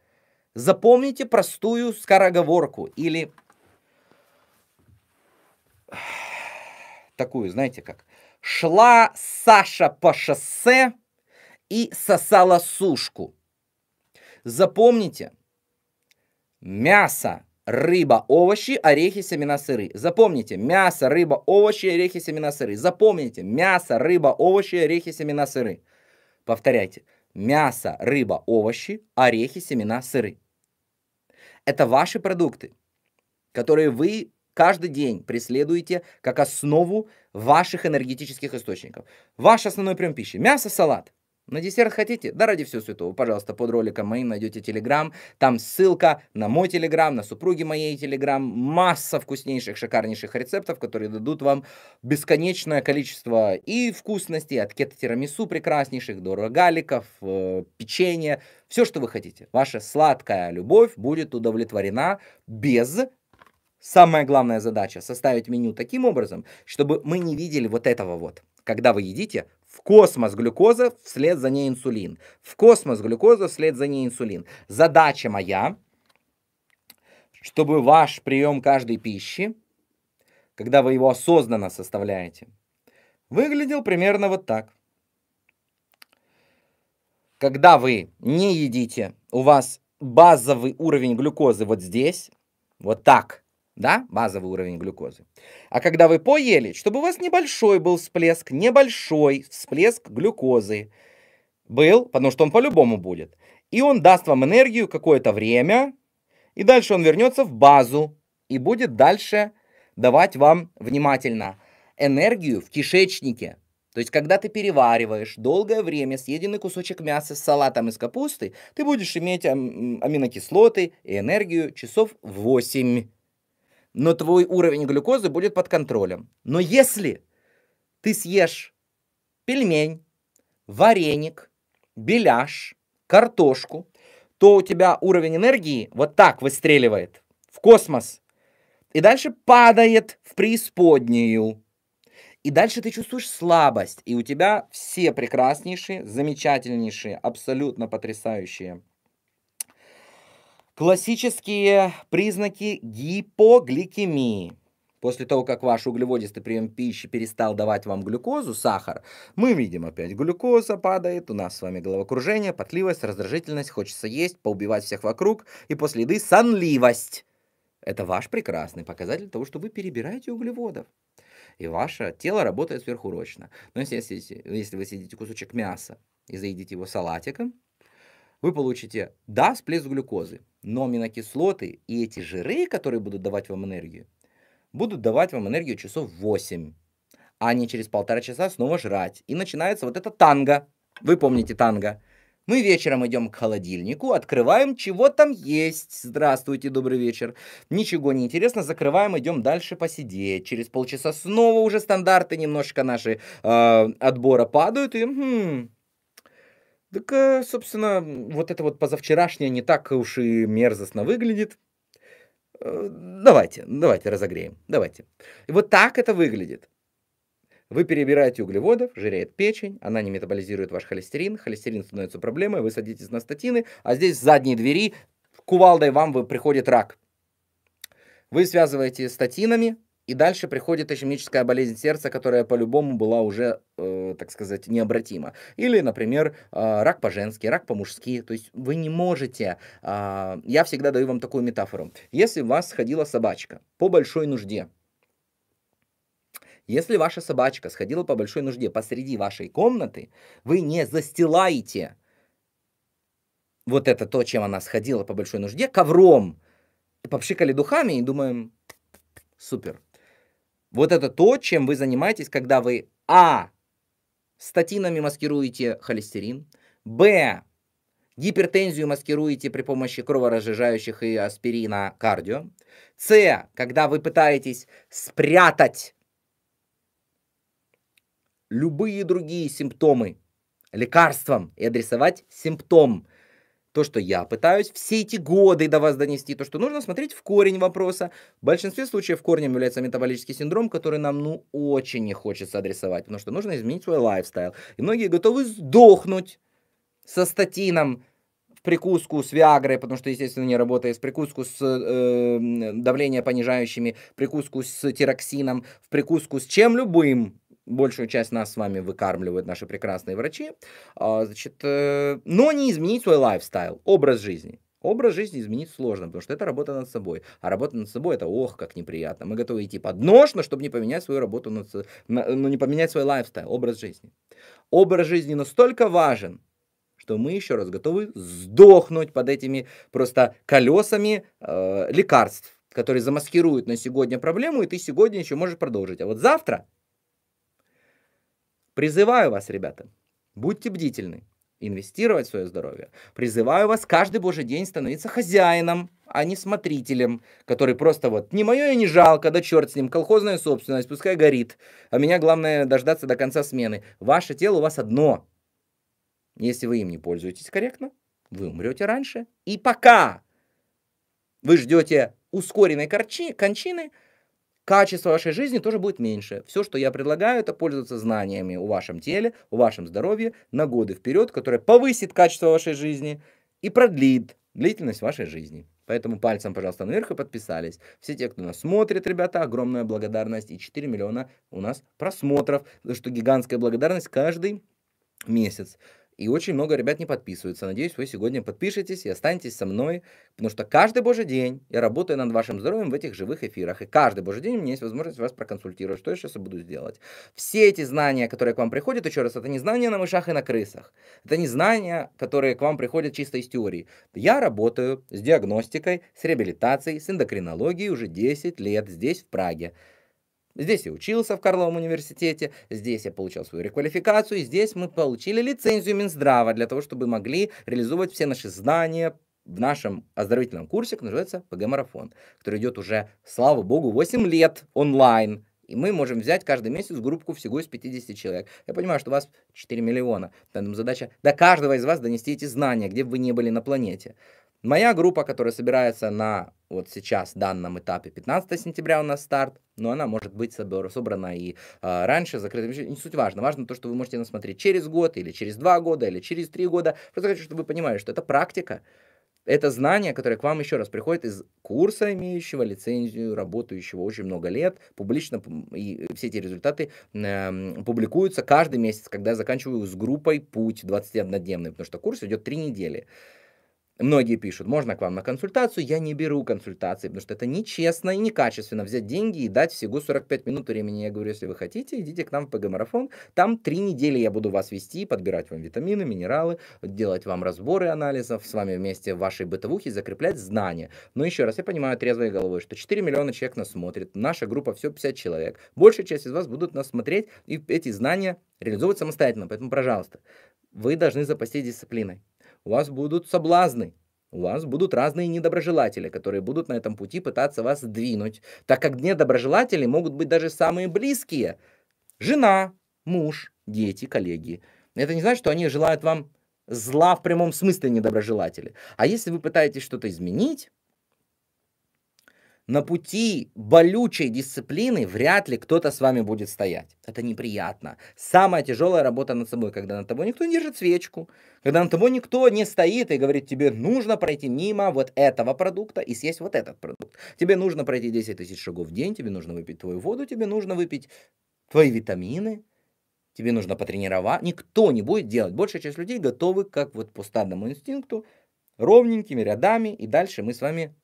Запомните простую скороговорку или такую, знаете как, шла Саша по шоссе и сосала сушку. Запомните, мясо, рыба, овощи, орехи, семена, сыры. Запомните, мясо, рыба, овощи, орехи, семена, сыры. Запомните, мясо, рыба, овощи, орехи, семена, сыры. Повторяйте, мясо, рыба, овощи, орехи, семена, сыры. Это ваши продукты, которые вы каждый день преследуете как основу ваших энергетических источников. Ваш основной прием пищи – мясо, салат. На десерт хотите? Да ради всего святого, пожалуйста, под роликом моим найдете телеграм, там ссылка на мой телеграм, на супруги моей телеграм, масса вкуснейших, шикарнейших рецептов, которые дадут вам бесконечное количество и вкусностей, от кето-тирамису прекраснейших, до рогаликов, э, печенья, все, что вы хотите. Ваша сладкая любовь будет удовлетворена без Самая главная задача – составить меню таким образом, чтобы мы не видели вот этого вот. Когда вы едите, в космос глюкоза, вслед за ней инсулин. В космос глюкоза, вслед за ней инсулин. Задача моя, чтобы ваш прием каждой пищи, когда вы его осознанно составляете, выглядел примерно вот так. Когда вы не едите, у вас базовый уровень глюкозы вот здесь, вот так – да, базовый уровень глюкозы. А когда вы поели, чтобы у вас небольшой был всплеск, небольшой всплеск глюкозы был, потому что он по-любому будет. И он даст вам энергию какое-то время, и дальше он вернется в базу и будет дальше давать вам внимательно энергию в кишечнике. То есть, когда ты перевариваешь долгое время съеденный кусочек мяса с салатом из капусты, ты будешь иметь аминокислоты и энергию часов 8 но твой уровень глюкозы будет под контролем. Но если ты съешь пельмень, вареник, беляш, картошку, то у тебя уровень энергии вот так выстреливает в космос. И дальше падает в преисподнюю. И дальше ты чувствуешь слабость, и у тебя все прекраснейшие, замечательнейшие, абсолютно потрясающие Классические признаки гипогликемии. После того, как ваш углеводистый прием пищи перестал давать вам глюкозу, сахар, мы видим опять глюкоза падает, у нас с вами головокружение, потливость, раздражительность, хочется есть, поубивать всех вокруг, и после еды сонливость. Это ваш прекрасный показатель того, что вы перебираете углеводов. И ваше тело работает сверхурочно. Но если, если, если вы съедите кусочек мяса и заедите его салатиком, вы получите, да, всплеск глюкозы, но аминокислоты и эти жиры, которые будут давать вам энергию, будут давать вам энергию часов 8, а не через полтора часа снова жрать. И начинается вот это танго. Вы помните танго? Мы вечером идем к холодильнику, открываем, чего там есть. Здравствуйте, добрый вечер. Ничего не интересно, закрываем, идем дальше посидеть. Через полчаса снова уже стандарты немножко наши э, отбора падают. И, хм, так, э, собственно, вот это вот позавчерашнее не так уж и мерзостно выглядит. Э, давайте, давайте разогреем, давайте. И вот так это выглядит. Вы перебираете углеводов, жиреет печень, она не метаболизирует ваш холестерин, холестерин становится проблемой, вы садитесь на статины, а здесь с задней двери кувалдой вам приходит рак. Вы связываете статинами, и дальше приходит ишемическая болезнь сердца, которая по-любому была уже, э, так сказать, необратима. Или, например, э, рак по-женски, рак по-мужски. То есть вы не можете... Э, я всегда даю вам такую метафору. Если у вас сходила собачка по большой нужде, если ваша собачка сходила по большой нужде посреди вашей комнаты, вы не застилаете вот это то, чем она сходила по большой нужде, ковром, попшикали духами и думаем, супер, вот это то, чем вы занимаетесь, когда вы А. Статинами маскируете холестерин, Б. Гипертензию маскируете при помощи кроворазжижающих и аспирина кардио. С. Когда вы пытаетесь спрятать любые другие симптомы лекарством и адресовать симптом то, что я пытаюсь все эти годы до вас донести, то, что нужно смотреть в корень вопроса. В большинстве случаев корнем является метаболический синдром, который нам, ну, очень не хочется адресовать, потому что нужно изменить свой лайфстайл. И многие готовы сдохнуть со статином, в прикуску с Виагрой, потому что, естественно, не работает, в прикуску с э, давление понижающими, прикуску с тироксином, в прикуску с чем любым, большую часть нас с вами выкармливают наши прекрасные врачи, а, значит, э, но не изменить свой лайфстайл, образ жизни. Образ жизни изменить сложно, потому что это работа над собой. А работа над собой это ох, как неприятно. Мы готовы идти под нож, но чтобы не поменять свою работу, над, но ну, не поменять свой лайфстайл, образ жизни. Образ жизни настолько важен, что мы еще раз готовы сдохнуть под этими просто колесами э, лекарств, которые замаскируют на сегодня проблему, и ты сегодня еще можешь продолжить. А вот завтра Призываю вас, ребята, будьте бдительны, инвестировать в свое здоровье. Призываю вас каждый божий день становиться хозяином, а не смотрителем, который просто вот не мое и не жалко, да черт с ним, колхозная собственность, пускай горит. А меня главное дождаться до конца смены. Ваше тело у вас одно. Если вы им не пользуетесь корректно, вы умрете раньше. И пока вы ждете ускоренной кончины, качество вашей жизни тоже будет меньше. Все, что я предлагаю, это пользоваться знаниями у вашем теле, у вашем здоровье на годы вперед, которое повысит качество вашей жизни и продлит длительность вашей жизни. Поэтому пальцем, пожалуйста, наверх и подписались. Все те, кто нас смотрит, ребята, огромная благодарность. И 4 миллиона у нас просмотров, за что гигантская благодарность каждый месяц. И очень много ребят не подписываются. Надеюсь, вы сегодня подпишетесь и останетесь со мной, потому что каждый божий день я работаю над вашим здоровьем в этих живых эфирах. И каждый божий день у меня есть возможность вас проконсультировать, что я сейчас буду делать. Все эти знания, которые к вам приходят, еще раз, это не знания на мышах и на крысах. Это не знания, которые к вам приходят чисто из теории. Я работаю с диагностикой, с реабилитацией, с эндокринологией уже 10 лет здесь, в Праге. Здесь я учился в Карловом университете, здесь я получал свою реквалификацию, и здесь мы получили лицензию Минздрава для того, чтобы могли реализовывать все наши знания в нашем оздоровительном курсе, который называется ПГ-марафон, который идет уже, слава богу, 8 лет онлайн. И мы можем взять каждый месяц группку всего из 50 человек. Я понимаю, что у вас 4 миллиона. Поэтому задача до каждого из вас донести эти знания, где бы вы не были на планете. Моя группа, которая собирается на вот сейчас, данном этапе, 15 сентября у нас старт, но она может быть собрана и э, раньше, закрытым, не суть важно. Важно то, что вы можете насмотреть через год, или через два года, или через три года. Просто хочу, чтобы вы понимали, что это практика, это знание, которое к вам еще раз приходит из курса, имеющего лицензию, работающего очень много лет, публично, и все эти результаты э, публикуются каждый месяц, когда я заканчиваю с группой «Путь» 21-дневный, потому что курс идет три недели. Многие пишут, можно к вам на консультацию? Я не беру консультации, потому что это нечестно и некачественно взять деньги и дать всего 45 минут времени. Я говорю, если вы хотите, идите к нам в ПГ-марафон. Там три недели я буду вас вести, подбирать вам витамины, минералы, делать вам разборы анализов, с вами вместе в вашей бытовухе закреплять знания. Но еще раз, я понимаю трезвой головой, что 4 миллиона человек нас смотрит, наша группа все 50 человек. Большая часть из вас будут нас смотреть и эти знания реализовывать самостоятельно. Поэтому, пожалуйста, вы должны запастись дисциплиной у вас будут соблазны, у вас будут разные недоброжелатели, которые будут на этом пути пытаться вас сдвинуть, так как недоброжелатели могут быть даже самые близкие. Жена, муж, дети, коллеги. Это не значит, что они желают вам зла в прямом смысле недоброжелатели. А если вы пытаетесь что-то изменить, на пути болючей дисциплины вряд ли кто-то с вами будет стоять. Это неприятно. Самая тяжелая работа над собой, когда над тобой никто не держит свечку, когда над тобой никто не стоит и говорит, тебе нужно пройти мимо вот этого продукта и съесть вот этот продукт. Тебе нужно пройти 10 тысяч шагов в день, тебе нужно выпить твою воду, тебе нужно выпить твои витамины, тебе нужно потренировать. Никто не будет делать. Большая часть людей готовы, как вот по стадному инстинкту, ровненькими рядами, и дальше мы с вами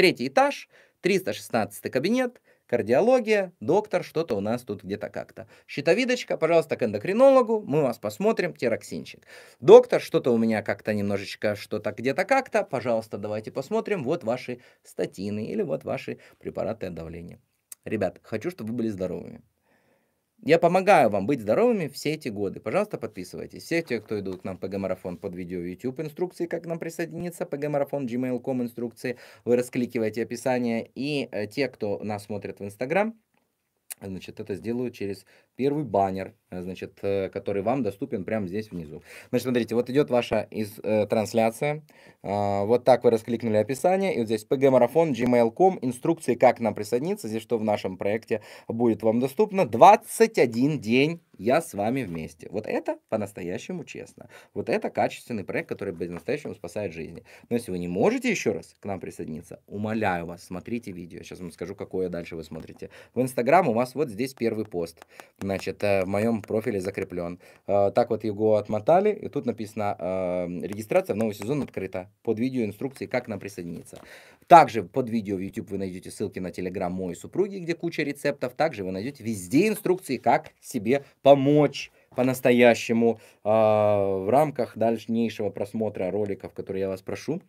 Третий этаж, 316 кабинет, кардиология, доктор, что-то у нас тут где-то как-то. Щитовидочка, пожалуйста, к эндокринологу, мы вас посмотрим, тироксинчик. Доктор, что-то у меня как-то немножечко, что-то где-то как-то, пожалуйста, давайте посмотрим, вот ваши статины или вот ваши препараты от давления. Ребят, хочу, чтобы вы были здоровыми. Я помогаю вам быть здоровыми все эти годы. Пожалуйста, подписывайтесь. Все те, кто идут к нам ПГ-марафон под видео YouTube инструкции, как к нам присоединиться, ПГ-марафон gmail.com инструкции, вы раскликиваете описание. И э, те, кто нас смотрит в Инстаграм, значит, это сделаю через первый баннер, э, значит, э, который вам доступен прямо здесь внизу. Значит, смотрите, вот идет ваша из, э, трансляция. Э, вот так вы раскликнули описание. И вот здесь pgmarathon, gmail.com, инструкции, как нам присоединиться. Здесь что в нашем проекте будет вам доступно. 21 день я с вами вместе. Вот это по-настоящему честно. Вот это качественный проект, который по-настоящему спасает жизни. Но если вы не можете еще раз к нам присоединиться, умоляю вас, смотрите видео. Сейчас вам скажу, какое дальше вы смотрите. В Инстаграм у вас вот здесь первый пост значит, э, в моем профиле закреплен. Э, так вот его отмотали, и тут написано э, «Регистрация в новый сезон открыта» под видео инструкции, как нам присоединиться. Также под видео в YouTube вы найдете ссылки на Telegram мой супруги, где куча рецептов. Также вы найдете везде инструкции, как себе помочь по-настоящему в рамках дальнейшего просмотра роликов, которые я вас прошу.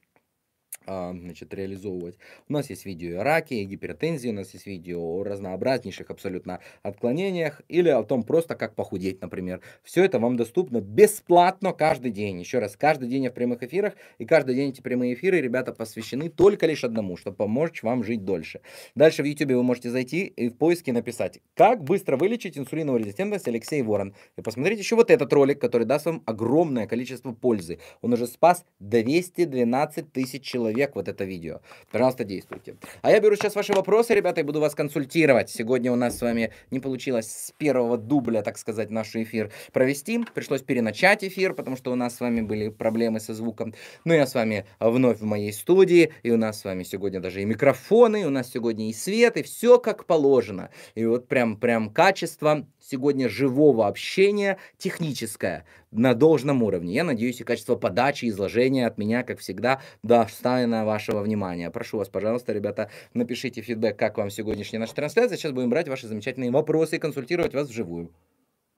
А, значит, реализовывать. У нас есть видео о раке, гипертензии, у нас есть видео о разнообразнейших абсолютно отклонениях или о том просто, как похудеть, например. Все это вам доступно бесплатно каждый день. Еще раз, каждый день я в прямых эфирах, и каждый день эти прямые эфиры, ребята, посвящены только лишь одному, чтобы помочь вам жить дольше. Дальше в YouTube вы можете зайти и в поиске написать «Как быстро вылечить инсулиновую резистентность Алексей Ворон». И посмотреть еще вот этот ролик, который даст вам огромное количество пользы. Он уже спас 212 тысяч человек человек вот это видео. Пожалуйста, действуйте. А я беру сейчас ваши вопросы, ребята, и буду вас консультировать. Сегодня у нас с вами не получилось с первого дубля, так сказать, наш эфир провести. Пришлось переначать эфир, потому что у нас с вами были проблемы со звуком. Но ну, я с вами вновь в моей студии, и у нас с вами сегодня даже и микрофоны, и у нас сегодня и свет, и все как положено. И вот прям, прям качество сегодня живого общения, техническое, на должном уровне. Я надеюсь, и качество подачи, изложения от меня, как всегда, достойно вашего внимания. Прошу вас, пожалуйста, ребята, напишите фидбэк, как вам сегодняшняя наша трансляция. Сейчас будем брать ваши замечательные вопросы и консультировать вас вживую.